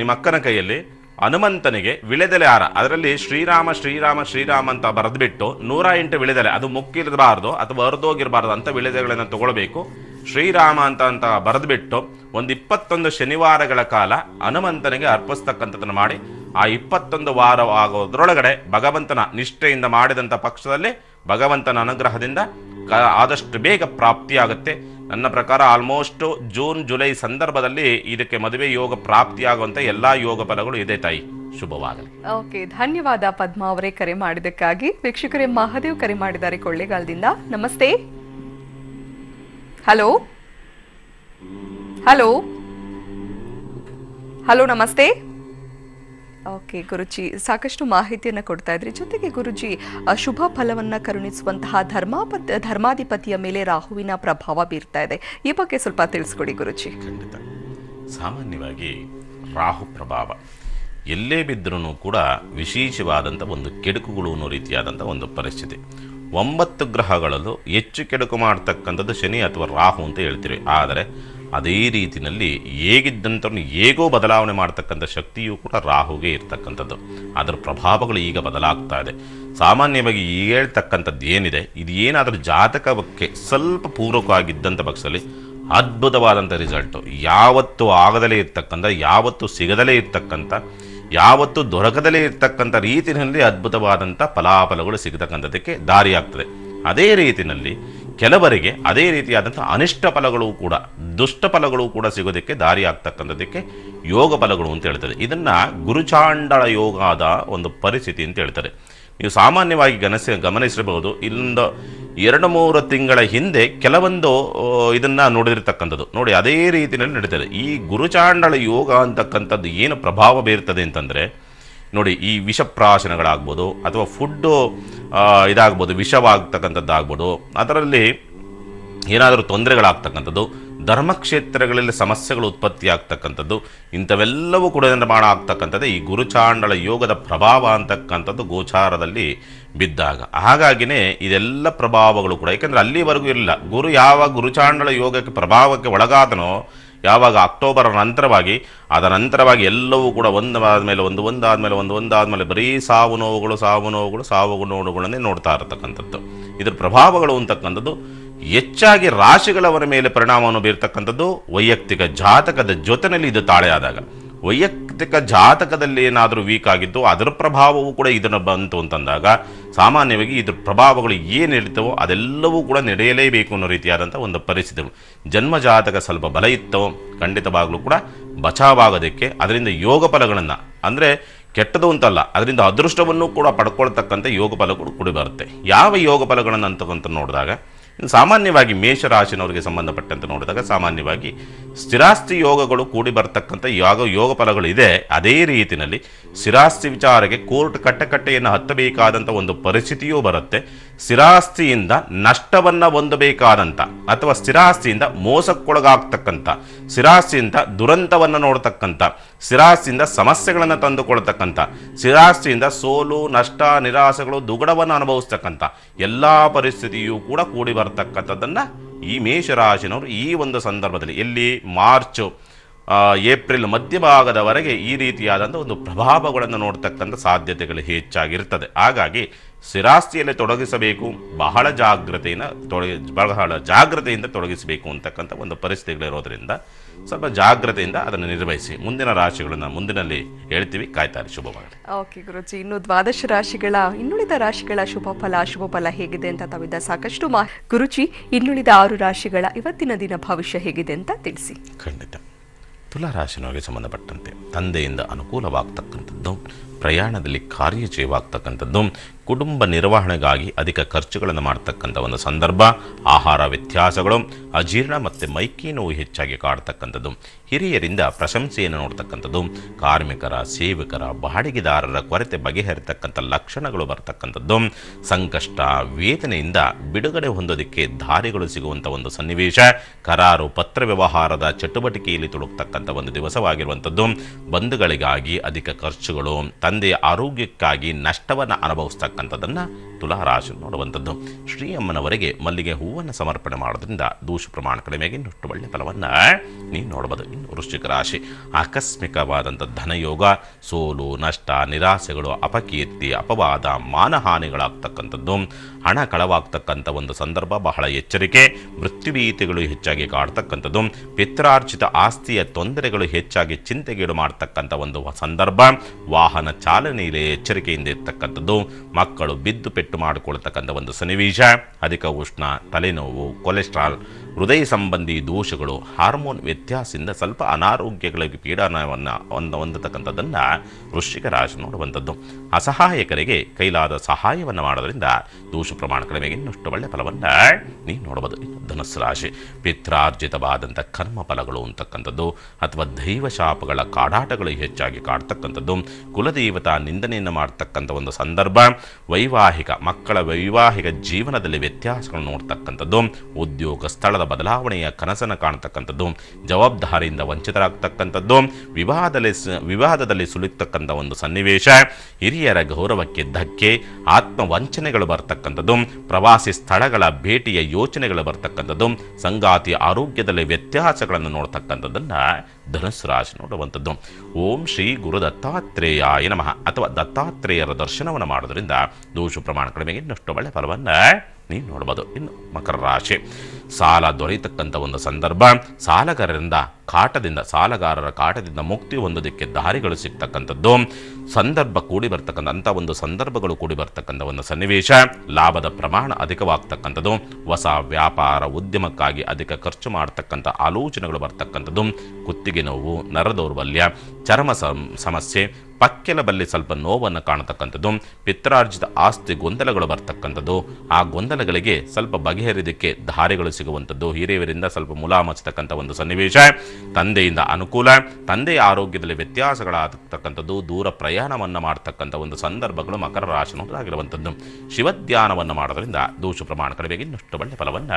ನಿಮ್ಮ ಅಕ್ಕನ ಕೈಯಲ್ಲಿ ಹನುಮಂತನಿಗೆ ವಿಳೆದೆಲೆ ಹಾರ ಅದರಲ್ಲಿ ಶ್ರೀರಾಮ ಶ್ರೀರಾಮ ಶ್ರೀರಾಮ ಅಂತ ಬರೆದ್ಬಿಟ್ಟು ನೂರ ಎಂಟು ವಿಳೆದೆಲೆ ಅದು ಮುಕ್ಕಿರಬಾರ್ದು ಅಥವಾ ಅರ್ಧೋಗಿರಬಾರ್ದು ಅಂತ ವಿಳೆದೆಗಳನ್ನು ತಗೊಳ್ಬೇಕು ಶ್ರೀರಾಮ ಅಂತ ಅಂತ ಬರೆದ್ಬಿಟ್ಟು ಒಂದು ಇಪ್ಪತ್ತೊಂದು ಶನಿವಾರಗಳ ಕಾಲ ಹನುಮಂತನಿಗೆ ಅರ್ಪಿಸ್ತಕ್ಕಂಥದ್ದನ್ನು ಮಾಡಿ ಆ ಇಪ್ಪತ್ತೊಂದು ವಾರ ಆಗೋದ್ರೊಳಗಡೆ ಭಗವಂತನ ನಿಷ್ಠೆಯಿಂದ ಮಾಡಿದಂಥ ಪಕ್ಷದಲ್ಲಿ ಭಗವಂತನ ಅನುಗ್ರಹದಿಂದ ಆದಷ್ಟು ಬೇಗ ಪ್ರಾಪ್ತಿಯಾಗುತ್ತೆ ನನ್ನ ಪ್ರಕಾರ ಆಲ್ಮೋಸ್ಟ್ ಜೂನ್ ಜುಲೈ ಸಂದರ್ಭದಲ್ಲಿ ಇದಕ್ಕೆ ಮದುವೆ ಯೋಗ ಪ್ರಾಪ್ತಿಯಾಗುವಂಥ ಎಲ್ಲಾ ಯೋಗ ಫಲಗಳು ಇದೆ ತಾಯಿ ಶುಭವಾಗಲಿ ಓಕೆ ಧನ್ಯವಾದ ಪದ್ಮ ಅವರೇ ಕರೆ ಮಾಡಿದಕ್ಕಾಗಿ ವೀಕ್ಷಕರೇ ಮಹಾದೇವ್ ಕರೆ ಮಾಡಿದ್ದಾರೆ ಕೊಳ್ಳೇಗಾಲದಿಂದ ನಮಸ್ತೆ ಹಲೋ ಹಲೋ ಹಲೋ ನಮಸ್ತೆ ಓಕೆ ಗುರುಜಿ ಸಾಕಷ್ಟು ಮಾಹಿತಿಯನ್ನು ಕೊಡ್ತಾ ಇದ್ರಿ ಜೊತೆಗೆ ಗುರುಜಿ ಶುಭ ಫಲವನ್ನು ಕರುಣಿಸುವಂತಹ ಧರ್ಮಾಪತಿ ಧರ್ಮಾಧಿಪತಿಯ ಮೇಲೆ ರಾಹುವಿನ ಪ್ರಭಾವ ಬೀರ್ತಾ ಇದೆ ಈ ಬಗ್ಗೆ ಸ್ವಲ್ಪ ತಿಳಿಸ್ಕೊಡಿ ಗುರುಜಿ ಖಂಡಿತ ಸಾಮಾನ್ಯವಾಗಿ ರಾಹು ಪ್ರಭಾವ ಎಲ್ಲೇ ಬಿದ್ದರೂ ಕೂಡ ವಿಶೇಷವಾದಂಥ ಒಂದು ಕೆಡುಕುಗಳು ಅನ್ನೋ ರೀತಿಯಾದಂಥ ಒಂದು ಪರಿಸ್ಥಿತಿ ಒಂಬತ್ತು ಗ್ರಹಗಳಲ್ಲೂ ಹೆಚ್ಚು ಕೆಡುಕು ಮಾಡ್ತಕ್ಕಂಥದ್ದು ಶನಿ ಅಥವಾ ರಾಹು ಅಂತ ಹೇಳ್ತೀವಿ ಆದರೆ ಅದೇ ರೀತಿಯಲ್ಲಿ ಹೇಗಿದ್ದಂಥವ್ರನ್ನ ಹೇಗೋ ಬದಲಾವಣೆ ಮಾಡ್ತಕ್ಕಂಥ ಶಕ್ತಿಯೂ ಕೂಡ ರಾಹುಗೆ ಇರ್ತಕ್ಕಂಥದ್ದು ಅದರ ಪ್ರಭಾವಗಳು ಈಗ ಬದಲಾಗ್ತಾ ಇದೆ ಸಾಮಾನ್ಯವಾಗಿ ಹೇಳ್ತಕ್ಕಂಥದ್ದು ಏನಿದೆ ಇದು ಏನಾದರೂ ಜಾತಕಕ್ಕೆ ಸ್ವಲ್ಪ ಪೂರಕವಾಗಿದ್ದಂಥ ಪಕ್ಷದಲ್ಲಿ ಅದ್ಭುತವಾದಂಥ ರಿಸಲ್ಟು ಯಾವತ್ತು ಆಗದಲೇ ಇರ್ತಕ್ಕಂಥ ಯಾವತ್ತು ಸಿಗದಲೇ ಇರ್ತಕ್ಕಂಥ ಯಾವತ್ತು ದೊರಕದಲೇ ಇರ್ತಕ್ಕಂಥ ರೀತಿಯಲ್ಲಿ ಅದ್ಭುತವಾದಂಥ ಫಲಾಫಲಗಳು ಸಿಗತಕ್ಕಂಥದ್ದಕ್ಕೆ ದಾರಿಯಾಗ್ತದೆ ಅದೇ ರೀತಿಯಲ್ಲಿ ಕೆಲವರಿಗೆ ಅದೇ ರೀತಿಯಾದಂಥ ಅನಿಷ್ಟ ಫಲಗಳು ಕೂಡ ದುಷ್ಟ ಫಲಗಳು ಕೂಡ ಸಿಗೋದಕ್ಕೆ ದಾರಿ ಆಗ್ತಕ್ಕಂಥದ್ದಕ್ಕೆ ಯೋಗ ಫಲಗಳು ಅಂತ ಹೇಳ್ತಾರೆ ಇದನ್ನು ಗುರುಚಾಂಡಳ ಯೋಗದ ಒಂದು ಪರಿಸ್ಥಿತಿ ಅಂತ ಹೇಳ್ತಾರೆ ನೀವು ಸಾಮಾನ್ಯವಾಗಿ ಗನಸಿ ಗಮನಿಸಿರಬಹುದು ಇಲ್ಲಿಂದ ಎರಡು ಮೂರು ತಿಂಗಳ ಹಿಂದೆ ಕೆಲವೊಂದು ಇದನ್ನು ನೋಡಿರ್ತಕ್ಕಂಥದ್ದು ನೋಡಿ ಅದೇ ರೀತಿಯಲ್ಲಿ ನಡೀತದೆ ಈ ಗುರುಚಾಂಡಳ ಯೋಗ ಅಂತಕ್ಕಂಥದ್ದು ಏನು ಪ್ರಭಾವ ಬೀರ್ತದೆ ಅಂತಂದರೆ ನೋಡಿ ಈ ವಿಷಪ್ರಾಶನಗಳಾಗ್ಬೋದು ಅಥವಾ ಫುಡ್ಡು ಇದಾಗ್ಬೋದು ವಿಷವಾಗ್ತಕ್ಕಂಥದ್ದಾಗ್ಬೋದು ಅದರಲ್ಲಿ ಏನಾದರೂ ತೊಂದರೆಗಳಾಗ್ತಕ್ಕಂಥದ್ದು ಧರ್ಮಕ್ಷೇತ್ರಗಳಲ್ಲಿ ಸಮಸ್ಯೆಗಳು ಉತ್ಪತ್ತಿ ಆಗ್ತಕ್ಕಂಥದ್ದು ಇಂಥವೆಲ್ಲವೂ ಕೂಡ ನಿರ್ಮಾಣ ಆಗ್ತಕ್ಕಂಥದ್ದು ಈ ಗುರುಚಾಂಡಳ ಯೋಗದ ಪ್ರಭಾವ ಅಂತಕ್ಕಂಥದ್ದು ಗೋಚಾರದಲ್ಲಿ ಬಿದ್ದಾಗ ಹಾಗಾಗಿನೇ ಇದೆಲ್ಲ ಪ್ರಭಾವಗಳು ಕೂಡ ಏಕೆಂದರೆ ಅಲ್ಲಿವರೆಗೂ ಇರಲಿಲ್ಲ ಗುರು ಯಾವ ಗುರುಚಾಂಡಳ ಯೋಗಕ್ಕೆ ಪ್ರಭಾವಕ್ಕೆ ಒಳಗಾದನೋ ಯಾವಾಗ ಅಕ್ಟೋಬರ್ ನಂತರವಾಗಿ ಅದರ ನಂತರವಾಗಿ ಎಲ್ಲವೂ ಕೂಡ ಒಂದಾದ ಮೇಲೆ ಒಂದು ಒಂದಾದ ಮೇಲೆ ಒಂದು ಒಂದಾದ ಮೇಲೆ ಬರೀ ಸಾವು ನೋವುಗಳು ಸಾವು ನೋವುಗಳು ಸಾವು ನೋವುಗಳನ್ನೇ ನೋಡ್ತಾ ಇರತಕ್ಕಂಥದ್ದು ಇದರ ಪ್ರಭಾವಗಳು ಅಂತಕ್ಕಂಥದ್ದು ಹೆಚ್ಚಾಗಿ ರಾಶಿಗಳವರ ಮೇಲೆ ಪರಿಣಾಮವನ್ನು ಬೀರ್ತಕ್ಕಂಥದ್ದು ವೈಯಕ್ತಿಕ ಜಾತಕದ ಜೊತೆಯಲ್ಲಿ ಇದು ತಾಳೆ ಆದಾಗ ವೈಯಕ್ತಿಕ ಜಾತಕದಲ್ಲಿ ಏನಾದರೂ ವೀಕ್ ಆಗಿದ್ದು ಅದರ ಪ್ರಭಾವವೂ ಕೂಡ ಇದನ್ನು ಬಂತು ಅಂತಂದಾಗ ಸಾಮಾನ್ಯವಾಗಿ ಇದ್ರ ಪ್ರಭಾವಗಳು ಏನು ಅದೆಲ್ಲವೂ ಕೂಡ ನಡೆಯಲೇಬೇಕು ಅನ್ನೋ ರೀತಿಯಾದಂಥ ಒಂದು ಪರಿಸ್ಥಿತಿಗಳು ಜನ್ಮ ಜಾತಕ ಸ್ವಲ್ಪ ಬಲ ಇತ್ತೋ ಖಂಡಿತವಾಗಲೂ ಕೂಡ ಬಚಾವಾಗೋದಕ್ಕೆ ಅದರಿಂದ ಯೋಗ ಫಲಗಳನ್ನು ಅಂದರೆ ಕೆಟ್ಟದು ಅಂತಲ್ಲ ಅದರಿಂದ ಅದೃಷ್ಟವನ್ನು ಕೂಡ ಪಡ್ಕೊಳ್ತಕ್ಕಂಥ ಯೋಗ ಫಲಗಳು ಕೂಡ ಬರುತ್ತೆ ಯಾವ ಯೋಗ ಫಲಗಳನ್ನು ಅಂತಕ್ಕಂಥ ನೋಡಿದಾಗ ಸಾಮಾನ್ಯವಾಗಿ ಮೇಷರಾಶಿನವರಿಗೆ ಸಂಬಂಧಪಟ್ಟಂತೆ ನೋಡಿದಾಗ ಸಾಮಾನ್ಯವಾಗಿ ಸ್ಥಿರಾಸ್ತಿ ಯೋಗಗಳು ಕೂಡಿ ಬರತಕ್ಕಂಥ ಯಾವ ಯೋಗ ಫಲಗಳಿದೆ ಅದೇ ರೀತಿಯಲ್ಲಿ ಸ್ಥಿರಾಸ್ತಿ ವಿಚಾರಕ್ಕೆ ಕೋರ್ಟ್ ಕಟ್ಟಕಟ್ಟೆಯನ್ನು ಹತ್ತಬೇಕಾದಂಥ ಒಂದು ಪರಿಸ್ಥಿತಿಯೂ ಬರುತ್ತೆ ಸ್ಥಿರಾಸ್ತಿಯಿಂದ ನಷ್ಟವನ್ನು ಹೊಂದಬೇಕಾದಂಥ ಅಥವಾ ಸ್ಥಿರಾಸ್ತಿಯಿಂದ ಮೋಸಕ್ಕೊಳಗಾಗ್ತಕ್ಕಂಥ ಸ್ಥಿರಾಸ್ತಿಯಿಂದ ದುರಂತವನ್ನು ನೋಡತಕ್ಕಂಥ ಸ್ಥಿರಾಸ್ತಿಯಿಂದ ಸಮಸ್ಯೆಗಳನ್ನು ತಂದುಕೊಳ್ತಕ್ಕಂಥ ಸ್ಥಿರಾಸ್ತಿಯಿಂದ ಸೋಲು ನಷ್ಟ ನಿರಾಸೆಗಳು ದುಗಡವನ್ನು ಅನುಭವಿಸ್ತಕ್ಕಂಥ ಎಲ್ಲ ಪರಿಸ್ಥಿತಿಯೂ ಕೂಡ ಕೂಡಿ ಬರ್ತಕ್ಕಂಥದ್ದನ್ನು ಈ ಮೇಷರಾಶಿನವರು ಈ ಒಂದು ಸಂದರ್ಭದಲ್ಲಿ ಎಲ್ಲಿ ಮಾರ್ಚ್ ಏಪ್ರಿಲ್ ಮಧ್ಯಭಾಗದವರೆಗೆ ಈ ರೀತಿಯಾದಂಥ ಒಂದು ಪ್ರಭಾವಗಳನ್ನು ನೋಡ್ತಕ್ಕಂಥ ಸಾಧ್ಯತೆಗಳು ಹೆಚ್ಚಾಗಿರ್ತದೆ ಹಾಗಾಗಿ ಸ್ಥಿರಾಸ್ತಿಯಲ್ಲಿ ತೊಡಗಿಸಬೇಕು ಬಹಳ ಜಾಗ್ರತೆಯನ್ನು ತೊಡಗಿ ಬಹಳ ಜಾಗ್ರತೆಯಿಂದ ತೊಡಗಿಸಬೇಕು ಅಂತಕ್ಕಂಥ ಒಂದು ಪರಿಸ್ಥಿತಿಗಳಿರೋದ್ರಿಂದ ಸ್ವಲ್ಪ ಜಾಗ್ರತೆಯಿಂದ ಅದನ್ನು ನಿರ್ವಹಿಸಿ ಮುಂದಿನ ರಾಶಿಗಳನ್ನು ಮುಂದಿನಲ್ಲಿ ಹೇಳ್ತೀವಿ ಕಾಯ್ತಾರೆ ಶುಭವಾಗಲಿ ಓಕೆ ಗುರುಜಿ ಇನ್ನು ದ್ವಾದಶ ರಾಶಿಗಳ ಇನ್ನುಳಿದ ರಾಶಿಗಳ ಶುಭ ಫಲ ಶುಭ ಫಲ ಹೇಗಿದೆ ಅಂತ ತಾವಿದ್ದ ಸಾಕಷ್ಟು ಮಾ ಗುರುಜಿ ಇನ್ನುಳಿದ ಆರು ರಾಶಿಗಳ ಇವತ್ತಿನ ದಿನ ಭವಿಷ್ಯ ಹೇಗಿದೆ ಅಂತ ತಿಳಿಸಿ ಖಂಡಿತ ತುಲಾ ರಾಶಿನವರಿಗೆ ಸಂಬಂಧಪಟ್ಟಂತೆ ತಂದೆಯಿಂದ ಅನುಕೂಲವಾಗ್ತಕ್ಕಂಥದ್ದು ಪ್ರಯಾಣದಲ್ಲಿ ಕಾರ್ಯಜಯವಾಗ್ತಕ್ಕಂಥದ್ದು ಕುಟುಂಬ ನಿರ್ವಹಣೆಗಾಗಿ ಅಧಿಕ ಖರ್ಚುಗಳನ್ನು ಮಾಡತಕ್ಕಂಥ ಒಂದು ಸಂದರ್ಭ ಆಹಾರ ವ್ಯತ್ಯಾಸಗಳು ಅಜೀರ್ಣ ಮತ್ತು ಮೈಕಿ ನೋವು ಹೆಚ್ಚಾಗಿ ಕಾಡ್ತಕ್ಕಂಥದ್ದು ಹಿರಿಯರಿಂದ ಪ್ರಶಂಸೆಯನ್ನು ನೋಡ್ತಕ್ಕಂಥದ್ದು ಕಾರ್ಮಿಕರ ಸೇವಕರ ಬಾಡಿಗೆದಾರರ ಕೊರತೆ ಬಗೆಹರಿತಕ್ಕಂಥ ಲಕ್ಷಣಗಳು ಬರ್ತಕ್ಕಂಥದ್ದು ಸಂಕಷ್ಟ ವೇತನೆಯಿಂದ ಬಿಡುಗಡೆ ಹೊಂದೋದಕ್ಕೆ ದಾರಿಗಳು ಸಿಗುವಂಥ ಒಂದು ಸನ್ನಿವೇಶ ಕರಾರು ಪತ್ರ ವ್ಯವಹಾರದ ಚಟುವಟಿಕೆಯಲ್ಲಿ ತೊಡಗತಕ್ಕಂಥ ಒಂದು ದಿವಸವಾಗಿರುವಂಥದ್ದು ಬಂಧುಗಳಿಗಾಗಿ ಅಧಿಕ ಖರ್ಚುಗಳು ತಂದೆಯ ಆರೋಗ್ಯಕ್ಕಾಗಿ ನಷ್ಟವನ್ನು ಅನುಭವಿಸ್ತಕ್ಕಂಥದ್ದನ್ನು ರಾಶಿ ನೋಡುವಂಥದ್ದು ಶ್ರೀ ಮಲ್ಲಿಗೆ ಹೂವನ್ನು ಸಮರ್ಪಣೆ ಮಾಡೋದ್ರಿಂದ ದೋಷ ಪ್ರಮಾಣ ಕಡಿಮೆಗೆ ಇನ್ನಷ್ಟು ಒಳ್ಳೆಯ ಫಲವನ್ನು ನೀವು ನೋಡ್ಬೋದು ಇನ್ನು ವೃಶ್ಚಿಕ ರಾಶಿ ಆಕಸ್ಮಿಕವಾದಂಥ ಧನಯೋಗ ಸೋಲು ನಷ್ಟ ನಿರಾಸೆಗಳು ಅಪಕೀರ್ತಿ ಅಪವಾದ ಮಾನಹಾನಿಗಳಾಗ್ತಕ್ಕಂಥದ್ದು ಹಣ ಕಳವಾಗ್ತಕ್ಕಂಥ ಒಂದು ಸಂದರ್ಭ ಬಹಳ ಎಚ್ಚರಿಕೆ ಮೃತ್ಯುಭೀತಿಗಳು ಹೆಚ್ಚಾಗಿ ಕಾಡ್ತಕ್ಕಂಥದ್ದು ಪಿತ್ರಾರ್ಜಿತ ಆಸ್ತಿಯ ತೊಂದರೆಗಳು ಹೆಚ್ಚಾಗಿ ಚಿಂತೆಗೀಡು ಮಾಡ್ತಕ್ಕಂಥ ಒಂದು ಸಂದರ್ಭ ವಾಹನ ಚಾಲನೆಯಲ್ಲಿ ಎಚ್ಚರಿಕೆಯಿಂದ ಇರ್ತಕ್ಕಂಥದ್ದು ಮಕ್ಕಳು ಬಿದ್ದು ಕೆಟ್ಟು ಮಾಡಿಕೊಳ್ತಕ್ಕಂಥ ಒಂದು ಸನ್ನಿವೇಶ ಅಧಿಕ ಉಷ್ಣ ತಲೆನೋವು ಕೊಲೆಸ್ಟ್ರಾಲ್ ಹೃದಯ ಸಂಬಂಧಿ ದೋಷಗಳು ಹಾರ್ಮೋನ್ ವ್ಯತ್ಯಾಸದಿಂದ ಸ್ವಲ್ಪ ಅನಾರೋಗ್ಯಗಳಿಗೆ ಪೀಡನವನ್ನು ಒಂದು ಹೊಂದತಕ್ಕಂಥದ್ದನ್ನು ವೃಶ್ಚಿಕ ರಾಶಿ ನೋಡುವಂಥದ್ದು ಅಸಹಾಯಕರಿಗೆ ಕೈಲಾದ ಸಹಾಯವನ್ನು ಮಾಡೋದರಿಂದ ದೋಷ ಪ್ರಮಾಣ ಕಡಿಮೆಗೆ ಇನ್ನಷ್ಟು ಒಳ್ಳೆಯ ಫಲವನ್ನು ನೀವು ನೋಡಬಹುದು ಧನಸ್ಸು ರಾಶಿ ಪಿತ್ರಾರ್ಜಿತವಾದಂಥ ಕರ್ಮ ಫಲಗಳು ಅಂತಕ್ಕಂಥದ್ದು ಅಥವಾ ದೈವಶಾಪಗಳ ಕಾಡಾಟಗಳು ಹೆಚ್ಚಾಗಿ ಕಾಡ್ತಕ್ಕಂಥದ್ದು ಕುಲದೇವತಾ ನಿಂದನೆಯನ್ನು ಮಾಡ್ತಕ್ಕಂಥ ಒಂದು ಸಂದರ್ಭ ವೈವಾಹಿಕ ಮಕ್ಕಳ ವೈವಾಹಿಕ ಜೀವನದಲ್ಲಿ ವ್ಯತ್ಯಾಸಗಳನ್ನು ನೋಡ್ತಕ್ಕಂಥದ್ದು ಉದ್ಯೋಗ ಸ್ಥಳದ ಬದಲಾವಣೆಯ ಕನಸನ್ನು ಕಾಣತಕ್ಕಂಥದ್ದು ಜವಾಬ್ದಾರಿಯಿಂದ ವಂಚಿತರಾಗ್ತಕ್ಕಂಥದ್ದು ವಿವಾಹದಲ್ಲಿ ವಿವಾದದಲ್ಲಿ ಸುಳಿತಕ್ಕಂಥ ಒಂದು ಸನ್ನಿವೇಶ ಹಿರಿಯರ ಗೌರವಕ್ಕೆ ಧಕ್ಕೆ ಆತ್ಮ ವಂಚನೆಗಳು ಬರ್ತಕ್ಕಂಥದ್ದು ಪ್ರವಾಸಿ ಸ್ಥಳಗಳ ಭೇಟಿಯ ಯೋಚನೆಗಳು ಬರ್ತಕ್ಕಂಥದ್ದು ಸಂಗಾತಿ ಆರೋಗ್ಯದಲ್ಲಿ ವ್ಯತ್ಯಾಸಗಳನ್ನು ನೋಡ್ತಕ್ಕಂಥದ್ದನ್ನು ಧನುಸು ನೋಡುವಂಥದ್ದು ಓಂ ಶ್ರೀ ಗುರು ದತ್ತಾತ್ರೇಯ ನಮಃ ಅಥವಾ ದತ್ತಾತ್ರೇಯರ ದರ್ಶನವನ್ನು ಮಾಡೋದ್ರಿಂದ ದೋಷ ಪ್ರಮಾಣ ಕಡಿಮೆ ಇನ್ನಷ್ಟು ಒಳ್ಳೆ ಫಲವನ್ನು ನೀವು ನೋಡ್ಬೋದು ಇನ್ನು ಮಕರ ರಾಶಿ ಸಾಲ ದೊರೆಯತಕ್ಕಂಥ ಒಂದು ಸಂದರ್ಭ ಸಾಲಗಾರರಿಂದ ಕಾಟದಿಂದ ಸಾಲಗಾರರ ಕಾಟದಿಂದ ಮುಕ್ತಿ ಹೊಂದೋದಕ್ಕೆ ದಾರಿಗಳು ಸಿಗ್ತಕ್ಕಂಥದ್ದು ಸಂದರ್ಭ ಕೂಡಿ ಬರ್ತಕ್ಕಂಥ ಅಂಥ ಒಂದು ಸಂದರ್ಭಗಳು ಕೂಡಿ ಬರ್ತಕ್ಕಂಥ ಒಂದು ಸನ್ನಿವೇಶ ಲಾಭದ ಪ್ರಮಾಣ ಅಧಿಕವಾಗ್ತಕ್ಕಂಥದ್ದು ಹೊಸ ವ್ಯಾಪಾರ ಉದ್ಯಮಕ್ಕಾಗಿ ಅಧಿಕ ಖರ್ಚು ಮಾಡ್ತಕ್ಕಂಥ ಆಲೋಚನೆಗಳು ಬರ್ತಕ್ಕಂಥದ್ದು ಕುತ್ತಿಗೆ ನೋವು ದೌರ್ಬಲ್ಯ ಚರ್ಮ ಸಮಸ್ಯೆ ಪಕ್ಕೆಲಬಲ್ಲಿ ಸ್ವಲ್ಪ ನೋವನ್ನು ಕಾಣತಕ್ಕಂಥದ್ದು ಪಿತ್ರಾರ್ಜಿತ ಆಸ್ತಿ ಗೊಂದಲಗಳು ಬರ್ತಕ್ಕಂಥದ್ದು ಆ ಗೊಂದಲಗಳಿಗೆ ಸ್ವಲ್ಪ ಬಗೆಹರಿದಕ್ಕೆ ಧಾರೆಗಳು ಸಿಗುವಂಥದ್ದು ಹಿರಿಯವರಿಂದ ಸ್ವಲ್ಪ ಮುಲಾಮಸ್ತಕ್ಕಂಥ ಒಂದು ಸನ್ನಿವೇಶ ತಂದೆಯಿಂದ ಅನುಕೂಲ ತಂದೆಯ ಆರೋಗ್ಯದಲ್ಲಿ ವ್ಯತ್ಯಾಸಗಳಾಗತಕ್ಕಂಥದ್ದು ದೂರ ಪ್ರಯಾಣವನ್ನು ಮಾಡತಕ್ಕಂಥ ಒಂದು ಸಂದರ್ಭಗಳು ಮಕರ ರಾಶಿನದಾಗಿರುವಂಥದ್ದು ಶಿವಧ್ಯಾನವನ್ನು ಮಾಡೋದರಿಂದ ದೋಷ ಪ್ರಮಾಣ ಕಡಿಮೆ ಇನ್ನಷ್ಟು ಒಳ್ಳೆ ಫಲವನ್ನು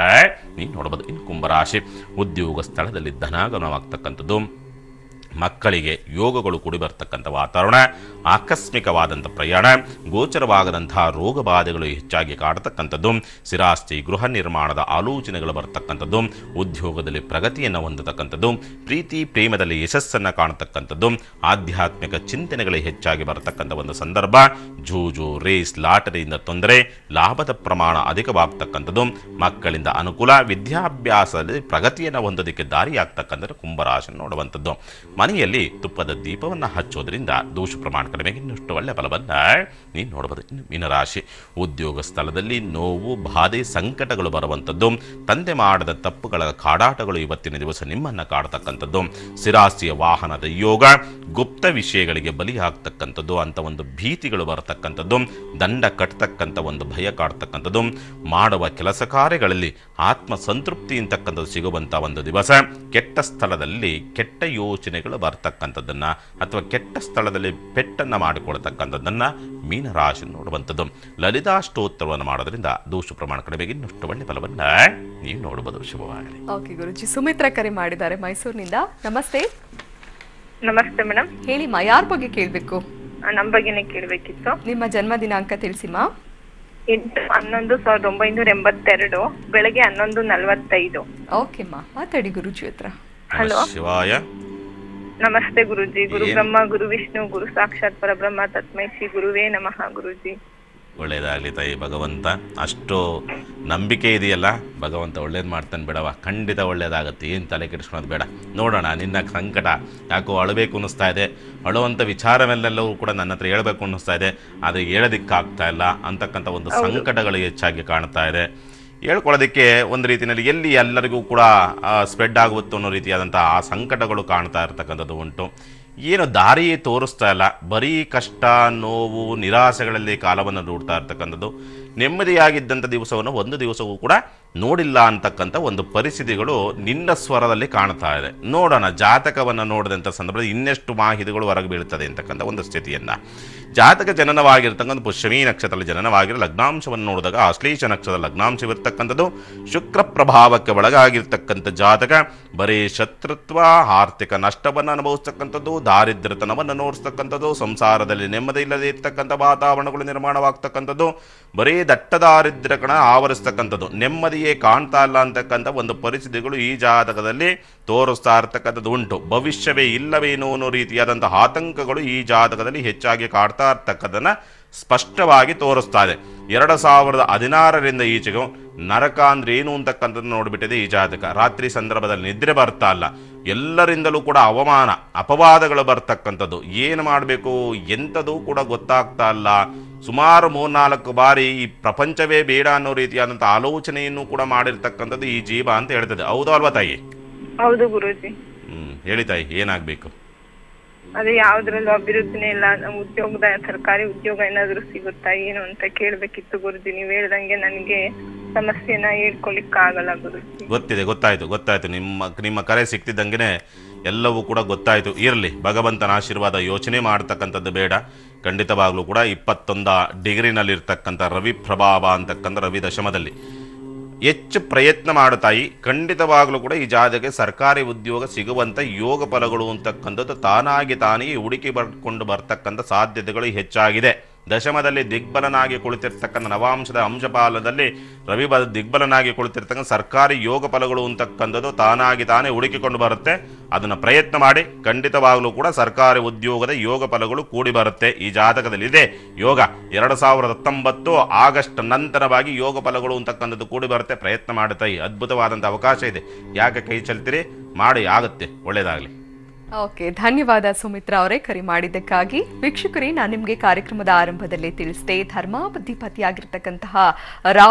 ನೀವು ನೋಡಬಹುದು ಇನ್ನು ಕುಂಭರಾಶಿ ಉದ್ಯೋಗ ಸ್ಥಳದಲ್ಲಿ ಧನಾಗಮನವಾಗ್ತಕ್ಕಂಥದ್ದು ಮಕ್ಕಳಿಗೆ ಯೋಗಗಳು ಕೂಡಿ ಬರ್ತಕ್ಕಂಥ ವಾತಾವರಣ ಆಕಸ್ಮಿಕವಾದಂಥ ಪ್ರಯಾಣ ಗೋಚರವಾಗದಂತಹ ರೋಗ ಬಾಧೆಗಳು ಹೆಚ್ಚಾಗಿ ಕಾಡತಕ್ಕಂಥದ್ದು ಸ್ಥಿರಾಸ್ತಿ ಗೃಹ ನಿರ್ಮಾಣದ ಆಲೋಚನೆಗಳು ಬರ್ತಕ್ಕಂಥದ್ದು ಉದ್ಯೋಗದಲ್ಲಿ ಪ್ರಗತಿಯನ್ನು ಹೊಂದತಕ್ಕಂಥದ್ದು ಪ್ರೀತಿ ಪ್ರೇಮದಲ್ಲಿ ಯಶಸ್ಸನ್ನು ಕಾಣತಕ್ಕಂಥದ್ದು ಆಧ್ಯಾತ್ಮಿಕ ಚಿಂತನೆಗಳು ಹೆಚ್ಚಾಗಿ ಬರತಕ್ಕಂಥ ಒಂದು ಸಂದರ್ಭ ಜೂಜು ರೇಸ್ ಲಾಟರಿಯಿಂದ ತೊಂದರೆ ಲಾಭದ ಪ್ರಮಾಣ ಅಧಿಕವಾಗ್ತಕ್ಕಂಥದ್ದು ಮಕ್ಕಳಿಂದ ಅನುಕೂಲ ವಿದ್ಯಾಭ್ಯಾಸದಲ್ಲಿ ಪ್ರಗತಿಯನ್ನು ಹೊಂದೋದಕ್ಕೆ ದಾರಿಯಾಗ್ತಕ್ಕಂಥದ್ದು ಕುಂಭರಾಶಿ ನೋಡುವಂಥದ್ದು ಮನೆಯಲ್ಲಿ ತುಪ್ಪದ ದೀಪವನ್ನು ಹಚ್ಚೋದ್ರಿಂದ ದೋಷ ಪ್ರಮಾಣ ಕಡಿಮೆ ಇನ್ನಷ್ಟು ಒಳ್ಳೆಯ ಫಲವನ್ನು ನೀನು ನೋಡಬಹುದು ಇನ್ನು ಮೀನರಾಶಿ ಉದ್ಯೋಗ ಸ್ಥಳದಲ್ಲಿ ನೋವು ಬಾಧೆ ಸಂಕಟಗಳು ಬರುವಂಥದ್ದು ತಂದೆ ಮಾಡದ ತಪ್ಪುಗಳ ಕಾಡಾಟಗಳು ಇವತ್ತಿನ ದಿವಸ ನಿಮ್ಮನ್ನು ಕಾಡತಕ್ಕಂಥದ್ದು ಸ್ಥಿರಾಸ್ತಿಯ ವಾಹನದ ಯೋಗ ಗುಪ್ತ ವಿಷಯಗಳಿಗೆ ಬಲಿಯಾಗ್ತಕ್ಕಂಥದ್ದು ಅಂತ ಒಂದು ಭೀತಿಗಳು ಬರತಕ್ಕಂಥದ್ದು ದಂಡ ಕಟ್ಟತಕ್ಕಂಥ ಒಂದು ಭಯ ಕಾಡ್ತಕ್ಕಂಥದ್ದು ಮಾಡುವ ಕೆಲಸ ಕಾರ್ಯಗಳಲ್ಲಿ ಆತ್ಮ ಸಂತೃಪ್ತಿ ಅಂತಕ್ಕಂಥದ್ದು ಸಿಗುವಂಥ ಒಂದು ದಿವಸ ಕೆಟ್ಟ ಸ್ಥಳದಲ್ಲಿ ಕೆಟ್ಟ ಯೋಚನೆಗಳು ಮಿಥ್ಯಗಳು ಬರ್ತಕ್ಕಂಥದ್ದನ್ನು ಅಥವಾ ಕೆಟ್ಟ ಸ್ಥಳದಲ್ಲಿ ಪೆಟ್ಟನ್ನು ಮಾಡಿಕೊಳ್ತಕ್ಕಂಥದ್ದನ್ನು ಮೀನರಾಶಿ ನೋಡುವಂಥದ್ದು ಲಲಿತಾ ಸ್ತೋತ್ರವನ್ನು ಮಾಡೋದ್ರಿಂದ ದೋಷ ಪ್ರಮಾಣ ಕಡಿಮೆ ಇನ್ನಷ್ಟು ಒಳ್ಳೆ ಫಲವನ್ನು ನೀವು ನೋಡಬಹುದು ಶುಭವಾಗಲಿ ಓಕೆ ಗುರುಜಿ ಸುಮಿತ್ರ ಕರೆ ಮಾಡಿದ್ದಾರೆ ಮೈಸೂರಿನಿಂದ ನಮಸ್ತೆ ನಮಸ್ತೆ ಮೇಡಮ್ ಹೇಳಿ ಮಾ ಯಾರ ಬಗ್ಗೆ ಕೇಳಬೇಕು ನಮ್ಮ ಬಗ್ಗೆನೇ ಕೇಳಬೇಕಿತ್ತು ನಿಮ್ಮ ಜನ್ಮ ದಿನಾಂಕ ತಿಳಿಸಿಮ್ಮ ಎಂಟು ಹನ್ನೊಂದು ಸಾವಿರದ ಒಂಬೈನೂರ ಎಂಬತ್ತೆರಡು ಬೆಳಗ್ಗೆ ಹನ್ನೊಂದು ನಲವತ್ತೈದು ಓಕೆ ಮಾ ಮಾತಾಡಿ ಗುರುಜಿ ಹತ್ರ ಹಲೋ ಶಿವಾಯ ನಮಸ್ತೆ ಗುರುಜಿ ಗುರು ಬ್ರಹ್ಮ ಗುರು ವಿಷ್ಣು ಗುರು ಸಾಕ್ಷಾತ್ ಪರಬ್ರಹ್ಮ ತತ್ಮೈ ಶ್ರೀ ಗುರುವೇ ನಮಃ ಗುರುಜಿ ಒಳ್ಳೇದಾಗ್ಲಿ ತಾಯಿ ಭಗವಂತ ಅಷ್ಟು ನಂಬಿಕೆ ಇದೆಯಲ್ಲ ಭಗವಂತ ಒಳ್ಳೇದು ಮಾಡ್ತಾನೆ ಬೇಡವ ಖಂಡಿತ ಒಳ್ಳೇದಾಗುತ್ತೆ ಏನು ತಲೆ ಕೆಡಿಸ್ಕೊಳೋದು ಬೇಡ ನೋಡೋಣ ನಿನ್ನ ಸಂಕಟ ಯಾಕೋ ಅಳಬೇಕು ಅನ್ನಿಸ್ತಾ ಇದೆ ಅಳುವಂಥ ವಿಚಾರವೆಲ್ಲೆಲ್ಲವೂ ಕೂಡ ನನ್ನ ಹತ್ರ ಹೇಳಬೇಕು ಅನ್ನಿಸ್ತಾ ಇದೆ ಆದರೆ ಹೇಳೋದಿಕ್ಕಾಗ್ತಾ ಇಲ್ಲ ಅಂತಕ್ಕಂಥ ಒಂದು ಸಂಕಟಗಳು ಹೆಚ್ಚಾಗಿ ಕಾಣ್ತಾ ಇದೆ ಹೇಳ್ಕೊಳ್ಳೋದಕ್ಕೆ ಒಂದು ರೀತಿಯಲ್ಲಿ ಎಲ್ಲಿ ಎಲ್ಲರಿಗೂ ಕೂಡ ಸ್ಪ್ರೆಡ್ ಆಗುತ್ತೋ ಅನ್ನೋ ರೀತಿಯಾದಂಥ ಆ ಸಂಕಟಗಳು ಕಾಣ್ತಾ ಇರ್ತಕ್ಕಂಥದ್ದು ಉಂಟು ಏನು ದಾರಿ ತೋರಿಸ್ತಾ ಇಲ್ಲ ಬರೀ ಕಷ್ಟ ನೋವು ನಿರಾಸೆಗಳಲ್ಲಿ ಕಾಲವನ್ನು ನೋಡ್ತಾ ಇರ್ತಕ್ಕಂಥದ್ದು ನೆಮ್ಮದಿಯಾಗಿದ್ದಂಥ ದಿವಸವನ್ನು ಒಂದು ದಿವಸವೂ ಕೂಡ ನೋಡಿಲ್ಲ ಅಂತಕ್ಕಂಥ ಒಂದು ಪರಿಸ್ಥಿತಿಗಳು ನಿನ್ನ ಸ್ವರದಲ್ಲಿ ಕಾಣ್ತಾ ಇದೆ ನೋಡೋಣ ಜಾತಕವನ್ನು ನೋಡಿದಂಥ ಸಂದರ್ಭದಲ್ಲಿ ಇನ್ನೆಷ್ಟು ಮಾಹಿತಿಗಳು ಹೊರಗೆ ಬೀಳ್ತದೆ ಅಂತಕ್ಕಂಥ ಒಂದು ಸ್ಥಿತಿಯನ್ನು ಜಾತಕ ಜನನವಾಗಿರ್ತಕ್ಕಂಥ ಪುಷ್ಯಮಿ ನಕ್ಷತ್ರದ ಜನನವಾಗಿರೋ ಲಗ್ನಾಂಶವನ್ನು ನೋಡಿದಾಗ ಆಶ್ಲೇಷ ನಕ್ಷತ್ರದ ಲಗ್ನಾಂಶವಿರ್ತಕ್ಕಂಥದ್ದು ಶುಕ್ರ ಪ್ರಭಾವಕ್ಕೆ ಒಳಗಾಗಿರ್ತಕ್ಕಂಥ ಜಾತಕ ಬರೀ ಶತ್ರುತ್ವ ಆರ್ಥಿಕ ನಷ್ಟವನ್ನು ಅನುಭವಿಸ್ತಕ್ಕಂಥದ್ದು ದಾರಿದ್ರ್ಯತನವನ್ನು ನೋಡಿಸ್ತಕ್ಕಂಥದ್ದು ಸಂಸಾರದಲ್ಲಿ ನೆಮ್ಮದಿ ಇಲ್ಲದೆ ಇರ್ತಕ್ಕಂಥ ವಾತಾವರಣಗಳು ನಿರ್ಮಾಣವಾಗ್ತಕ್ಕಂಥದ್ದು ಬರೀ ದಟ್ಟ ದಾರಿದ್ರ್ಯಕಣ ಆವರಿಸ್ತಕ್ಕಂಥದ್ದು ನೆಮ್ಮದಿಯೇ ಕಾಣ್ತಾ ಇಲ್ಲ ಅಂತಕ್ಕಂಥ ಒಂದು ಪರಿಸ್ಥಿತಿಗಳು ಈ ಜಾತಕದಲ್ಲಿ ತೋರಿಸ್ತಾ ಇರ್ತಕ್ಕಂಥದ್ದು ಉಂಟು ಭವಿಷ್ಯವೇ ಇಲ್ಲವೇನೋ ಅನ್ನೋ ರೀತಿಯಾದಂಥ ಆತಂಕಗಳು ಈ ಜಾತಕದಲ್ಲಿ ಹೆಚ್ಚಾಗಿ ಕಾಡ್ತಾ ಸ್ಪಷ್ಟವಾಗಿ ತೋರಿಸ್ತಾ ಇದೆ ಎರಡು ಸಾವಿರದ ಹದಿನಾರರಿಂದ ಈಚೆಗೂ ನರಕ ಅಂದ್ರೆ ಏನು ಅಂತಕ್ಕಂಥದ್ದು ನೋಡಿಬಿಟ್ಟಿದೆ ಈ ಜಾತಕ ರಾತ್ರಿ ಸಂದರ್ಭದಲ್ಲಿ ನಿದ್ರೆ ಬರ್ತಾ ಇಲ್ಲ ಎಲ್ಲರಿಂದಲೂ ಕೂಡ ಅವಮಾನ ಅಪವಾದಗಳು ಬರ್ತಕ್ಕಂಥದ್ದು ಏನು ಮಾಡಬೇಕು ಎಂಥದೂ ಕೂಡ ಗೊತ್ತಾಗ್ತಾ ಇಲ್ಲ ಸುಮಾರು ಮೂರ್ನಾಲ್ಕು ಬಾರಿ ಈ ಪ್ರಪಂಚವೇ ಬೇಡ ಅನ್ನೋ ರೀತಿಯಾದಂತಹ ಆಲೋಚನೆಯನ್ನು ಕೂಡ ಮಾಡಿರ್ತಕ್ಕಂಥದ್ದು ಈ ಜೀವ ಅಂತ ಹೇಳ್ತದೆ ಹೌದಾ ಅಲ್ವಾ ತಾಯಿ ಹೌದು ಗುರುಜಿ ಹ್ಮ್ ಹೇಳಿ ತಾಯಿ ಏನಾಗಬೇಕು ಅದೇ ಯಾವ್ದ್ರಲ್ಲೂ ಅಭಿವೃದ್ಧಿನೇ ಇಲ್ಲ ಉದ್ಯೋಗದ ಸರ್ಕಾರಿ ಉದ್ಯೋಗ ಏನಾದ್ರು ಸಿಗುತ್ತಾ ಏನು ಅಂತ ಕೇಳ್ಬೇಕಿತ್ತು ಗುರುಜಿ ನೀವು ಹೇಳ್ದಂಗೆ ನನ್ಗೆ ಸಮಸ್ಯೆನ ಆಗಲ್ಲ ಗುರುಜಿ ಗೊತ್ತಿದೆ ಗೊತ್ತಾಯ್ತು ಗೊತ್ತಾಯ್ತು ನಿಮ್ಮ ನಿಮ್ಮ ಕರೆ ಸಿಕ್ತಿದ್ದಂಗೆ ಎಲ್ಲವೂ ಕೂಡ ಗೊತ್ತಾಯ್ತು ಇರಲಿ ಭಗವಂತನ ಆಶೀರ್ವಾದ ಯೋಚನೆ ಮಾಡ್ತಕ್ಕಂಥದ್ದು ಬೇಡ ಖಂಡಿತವಾಗ್ಲೂ ಕೂಡ ಇಪ್ಪತ್ತೊಂದ ಡಿಗ್ರಿನಲ್ಲಿರ್ತಕ್ಕಂಥ ರವಿ ಪ್ರಭಾವ ಅಂತಕ್ಕಂಥ ರವಿ ದಶಮದಲ್ಲಿ ಹೆಚ್ಚು ಪ್ರಯತ್ನ ಮಾಡುತ್ತಾಯಿ ಖಂಡಿತವಾಗಲೂ ಕೂಡ ಈ ಜಾತಕ್ಕೆ ಸರ್ಕಾರಿ ಉದ್ಯೋಗ ಸಿಗುವಂಥ ಯೋಗ ಫಲಗಳು ಅಂತಕ್ಕಂಥದ್ದು ತಾನಾಗಿ ತಾನೇ ಹುಡುಕಿ ಬರ್ಕೊಂಡು ಬರ್ತಕ್ಕಂಥ ಸಾಧ್ಯತೆಗಳು ಹೆಚ್ಚಾಗಿದೆ ದಶಮದಲ್ಲಿ ದಿಗ್ಬಲನಾಗಿ ಕುಳಿತಿರ್ತಕ್ಕಂಥ ನವಾಂಶದ ಅಂಶಪಾಲದಲ್ಲಿ ರವಿ ಬ ದಿಗ್ಬಲನಾಗಿ ಕುಳಿತಿರ್ತಕ್ಕಂಥ ಸರ್ಕಾರಿ ಯೋಗ ಫಲಗಳು ಅಂತಕ್ಕಂಥದ್ದು ತಾನಾಗಿ ತಾನೇ ಹುಡುಕಿಕೊಂಡು ಬರುತ್ತೆ ಅದನ್ನು ಪ್ರಯತ್ನ ಮಾಡಿ ಖಂಡಿತವಾಗಲೂ ಕೂಡ ಸರ್ಕಾರಿ ಉದ್ಯೋಗದ ಯೋಗ ಫಲಗಳು ಕೂಡಿ ಬರುತ್ತೆ ಈ ಜಾತಕದಲ್ಲಿ ಇದೆ ಯೋಗ ಎರಡು ಸಾವಿರದ ಹತ್ತೊಂಬತ್ತು ಆಗಸ್ಟ್ ನಂತರವಾಗಿ ಯೋಗ ಫಲಗಳು ಅಂತಕ್ಕಂಥದ್ದು ಕೂಡಿ ಬರುತ್ತೆ ಪ್ರಯತ್ನ ಮಾಡುತ್ತಾ ಅದ್ಭುತವಾದಂಥ ಅವಕಾಶ ಇದೆ ಯಾಕೆ ಕೈ ಚೆಲ್ತೀರಿ ಮಾಡಿ ಆಗುತ್ತೆ ಒಳ್ಳೆಯದಾಗಲಿ ಓಕೆ ಧನ್ಯವಾದ ಸುಮಿತ್ರಾ ಅವರೇ ಕರೆ ಮಾಡಿದ್ದಕ್ಕಾಗಿ ವೀಕ್ಷಕರೇ ನಾನು ನಿಮಗೆ ಕಾರ್ಯಕ್ರಮದ ಆರಂಭದಲ್ಲಿ ತಿಳಿಸಿದೆ ಧರ್ಮಾಧಿಪತಿಯಾಗಿರ್ತಕ್ಕಂತಹ ರಾ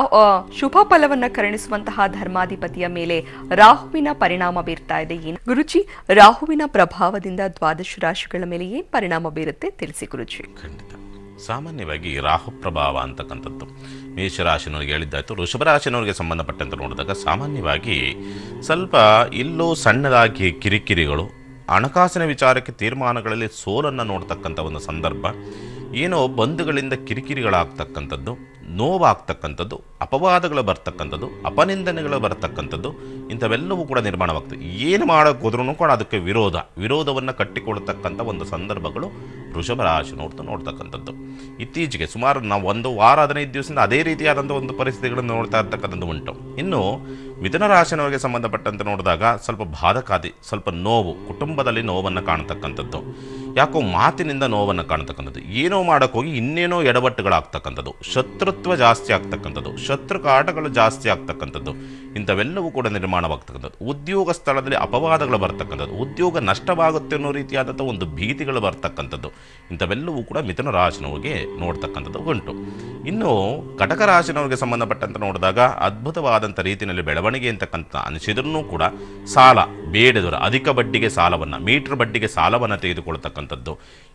ಶುಭ ಫಲವನ್ನು ಕರುಣಿಸುವಂತಹ ಧರ್ಮಾಧಿಪತಿಯ ಮೇಲೆ ರಾಹುವಿನ ಪರಿಣಾಮ ಬೀರ್ತಾ ಇದೆ ಏನು ಗುರುಜಿ ರಾಹುವಿನ ಪ್ರಭಾವದಿಂದ ದ್ವಾದಶ ರಾಶಿಗಳ ಮೇಲೆ ಏನು ಪರಿಣಾಮ ಬೀರುತ್ತೆ ತಿಳಿಸಿ ಗುರುಜಿ ಖಂಡಿತ ಸಾಮಾನ್ಯವಾಗಿ ರಾಹು ಪ್ರಭಾವ ಅಂತಕ್ಕಂಥದ್ದು ಮೇಷರಾಶಿನವರಿಗೆ ಹೇಳಿದ್ದಾಯಿತು ರಾಶಿನವರಿಗೆ ಸಂಬಂಧಪಟ್ಟಂತೆ ನೋಡಿದಾಗ ಸಾಮಾನ್ಯವಾಗಿ ಸ್ವಲ್ಪ ಇಲ್ಲೂ ಸಣ್ಣದಾಗಿ ಕಿರಿಕಿರಿಗಳು ಹಣಕಾಸಿನ ವಿಚಾರಕ್ಕೆ ತೀರ್ಮಾನಗಳಲ್ಲಿ ಸೋಲನ್ನು ನೋಡ್ತಕ್ಕಂಥ ಒಂದು ಸಂದರ್ಭ ಏನೋ ಬಂಧುಗಳಿಂದ ಕಿರಿಕಿರಿಗಳಾಗ್ತಕ್ಕಂಥದ್ದು ನೋವಾಗ್ತಕ್ಕಂಥದ್ದು ಅಪವಾದಗಳು ಬರ್ತಕ್ಕಂಥದ್ದು ಅಪನಿಂದನೆಗಳು ಬರ್ತಕ್ಕಂಥದ್ದು ಇಂಥವೆಲ್ಲವೂ ಕೂಡ ನಿರ್ಮಾಣವಾಗ್ತದೆ ಏನು ಮಾಡೋಕ್ಕೋದ್ರೂ ಕೂಡ ಅದಕ್ಕೆ ವಿರೋಧ ವಿರೋಧವನ್ನು ಕಟ್ಟಿಕೊಳ್ತಕ್ಕಂಥ ಒಂದು ಸಂದರ್ಭಗಳು ವೃಷಭ ರಾಶಿ ನೋಡ್ತಾ ನೋಡ್ತಕ್ಕಂಥದ್ದು ಇತ್ತೀಚೆಗೆ ಸುಮಾರು ನಾವು ಒಂದು ವಾರ ಹದಿನೈದು ದಿವಸದಿಂದ ಅದೇ ರೀತಿಯಾದಂಥ ಒಂದು ಪರಿಸ್ಥಿತಿಗಳನ್ನು ನೋಡ್ತಾ ಇರ್ತಕ್ಕಂಥದ್ದು ಉಂಟು ಇನ್ನು ಮಿಥುನ ರಾಶಿನವರಿಗೆ ಸಂಬಂಧಪಟ್ಟಂತೆ ನೋಡಿದಾಗ ಸ್ವಲ್ಪ ಬಾಧಕಾದಿ ಸ್ವಲ್ಪ ನೋವು ಕುಟುಂಬದಲ್ಲಿ ನೋವನ್ನು ಕಾಣತಕ್ಕಂಥದ್ದು ಯಾಕೋ ಮಾತಿನಿಂದ ನೋವನ್ನು ಕಾಣತಕ್ಕಂಥದ್ದು ಏನೋ ಮಾಡೋಕ್ಕೋಗಿ ಇನ್ನೇನೋ ಎಡವಟ್ಟುಗಳಾಗ್ತಕ್ಕಂಥದ್ದು ಶತ್ರುತ್ವ ಜಾಸ್ತಿ ಆಗ್ತಕ್ಕಂಥದ್ದು ಶತ್ರು ಕಾಟಗಳು ಜಾಸ್ತಿ ಆಗ್ತಕ್ಕಂಥದ್ದು ಇಂಥವೆಲ್ಲವೂ ಕೂಡ ನಿರ್ಮಾಣವಾಗ್ತಕ್ಕಂಥದ್ದು ಉದ್ಯೋಗ ಸ್ಥಳದಲ್ಲಿ ಅಪವಾದಗಳು ಬರ್ತಕ್ಕಂಥದ್ದು ಉದ್ಯೋಗ ನಷ್ಟವಾಗುತ್ತೆ ಅನ್ನೋ ರೀತಿಯಾದಂಥ ಒಂದು ಭೀತಿಗಳು ಬರ್ತಕ್ಕಂಥದ್ದು ಇಂಥವೆಲ್ಲವೂ ಕೂಡ ಮಿಥುನ ರಾಶಿನವರಿಗೆ ನೋಡ್ತಕ್ಕಂಥದ್ದು ಉಂಟು ಇನ್ನು ಕಟಕ ರಾಶಿನವರಿಗೆ ಸಂಬಂಧಪಟ್ಟಂತೆ ನೋಡಿದಾಗ ಅದ್ಭುತವಾದಂಥ ರೀತಿಯಲ್ಲಿ ಬೆಳವಣಿಗೆ ಬೆಳವಣಿಗೆ ಅಂತಕ್ಕಂಥ ಅನಿಸಿದ್ರೂ ಕೂಡ ಸಾಲ ಬೇಡದರ ಅಧಿಕ ಬಡ್ಡಿಗೆ ಸಾಲವನ್ನು ಮೀಟರ್ ಬಡ್ಡಿಗೆ ಸಾಲವನ್ನು ತೆಗೆದುಕೊಳ್ತಕ್ಕಂಥದ್ದು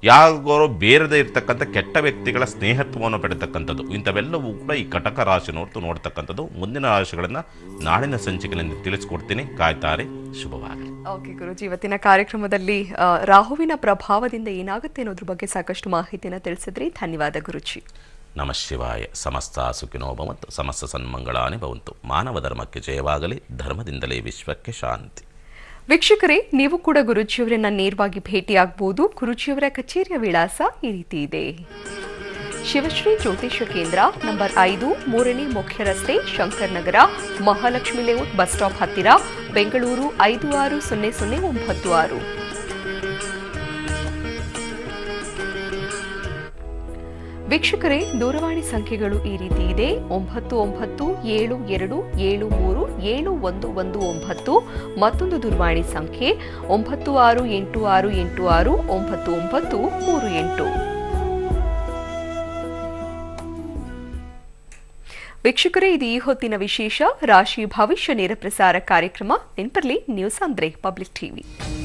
ಯಾರಿಗೋ ಬೇರೆದೇ ಇರತಕ್ಕಂಥ ಕೆಟ್ಟ ವ್ಯಕ್ತಿಗಳ ಸ್ನೇಹತ್ವವನ್ನು ಪಡೆತಕ್ಕಂಥದ್ದು ಇಂಥವೆಲ್ಲವೂ ಕೂಡ ಈ ಕಟಕ ರಾಶಿ ನೋಡ್ತು ನೋಡ್ತಕ್ಕಂಥದ್ದು ಮುಂದಿನ ರಾಶಿಗಳನ್ನು ನಾಳಿನ ಸಂಚಿಕೆಯಲ್ಲಿ ತಿಳಿಸ್ಕೊಡ್ತೀನಿ ಕಾಯ್ತಾರೆ ಶುಭವಾಗಲಿ ಓಕೆ ಗುರುಜಿ ಇವತ್ತಿನ ಕಾರ್ಯಕ್ರಮದಲ್ಲಿ ರಾಹುವಿನ ಪ್ರಭಾವದಿಂದ ಏನಾಗುತ್ತೆ ಅನ್ನೋದ್ರ ಬಗ್ಗೆ ಸಾಕಷ್ಟು ಮಾಹಿತಿಯನ್ನು ತಿಳಿಸಿದ್ರಿ ಧನ್ಯವಾದ ಗುರುಜಿ ನಮಃ ಶಿವಾಯ ಸಮಸ್ತ ಸುಖಿನೋ ಭವಂತು ಸಮಸ್ತ ಸನ್ಮಂಗಳಾನೇ ಭವಂತು ಮಾನವ ಧರ್ಮಕ್ಕೆ ಜಯವಾಗಲಿ ಧರ್ಮದಿಂದಲೇ ವಿಶ್ವಕ್ಕೆ ಶಾಂತಿ ವೀಕ್ಷಕರೇ ನೀವು ಕೂಡ ಗುರುಜಿಯವರನ್ನ ನೇರವಾಗಿ ಭೇಟಿಯಾಗಬಹುದು ಗುರುಜಿಯವರ ಕಚೇರಿಯ ವಿಳಾಸ ಈ ರೀತಿ ಇದೆ ಶಿವಶ್ರೀ ಜ್ಯೋತಿಷ ಕೇಂದ್ರ ನಂಬರ್ ಐದು ಮೂರನೇ ಮುಖ್ಯ ರಸ್ತೆ Shankar Nagar Mahalakshmi layout bus stop ಹತ್ತಿರ ಬೆಂಗಳೂರು ಐದು ಆರು ಸೊನ್ನೆ ಸೊನ್ನೆ ಒಂಬತ್ತು ಆರು ವೀಕ್ಷಕರೇ ದೂರವಾಣಿ ಸಂಖ್ಯೆಗಳು ಈ ರೀತಿ ಇದೆ ಒಂಬತ್ತು ಒಂಬತ್ತು ಏಳು ಎರಡು ಏಳು ಮೂರು ಏಳು ಒಂದು ಒಂದು ಒಂಬತ್ತು ಮತ್ತೊಂದು ದೂರವಾಣಿ ಸಂಖ್ಯೆ ಒಂಬತ್ತು ಆರು ಎಂಟು ಆರು ಎಂಟು ಆರು ಒಂಬತ್ತು ಒಂಬತ್ತು ಮೂರು ಎಂಟು ವೀಕ್ಷಕರೇ ಇದು ಈ ಹೊತ್ತಿನ ವಿಶೇಷ ರಾಶಿ ಭವಿಷ್ಯ ನೇರ ಪ್ರಸಾರ ಕಾರ್ಯಕ್ರಮ ನೆನಪಲ್ಲಿ ನ್ಯೂಸ್ ಅಂದ್ರೆ ಪಬ್ಲಿಕ್ ಟಿವಿ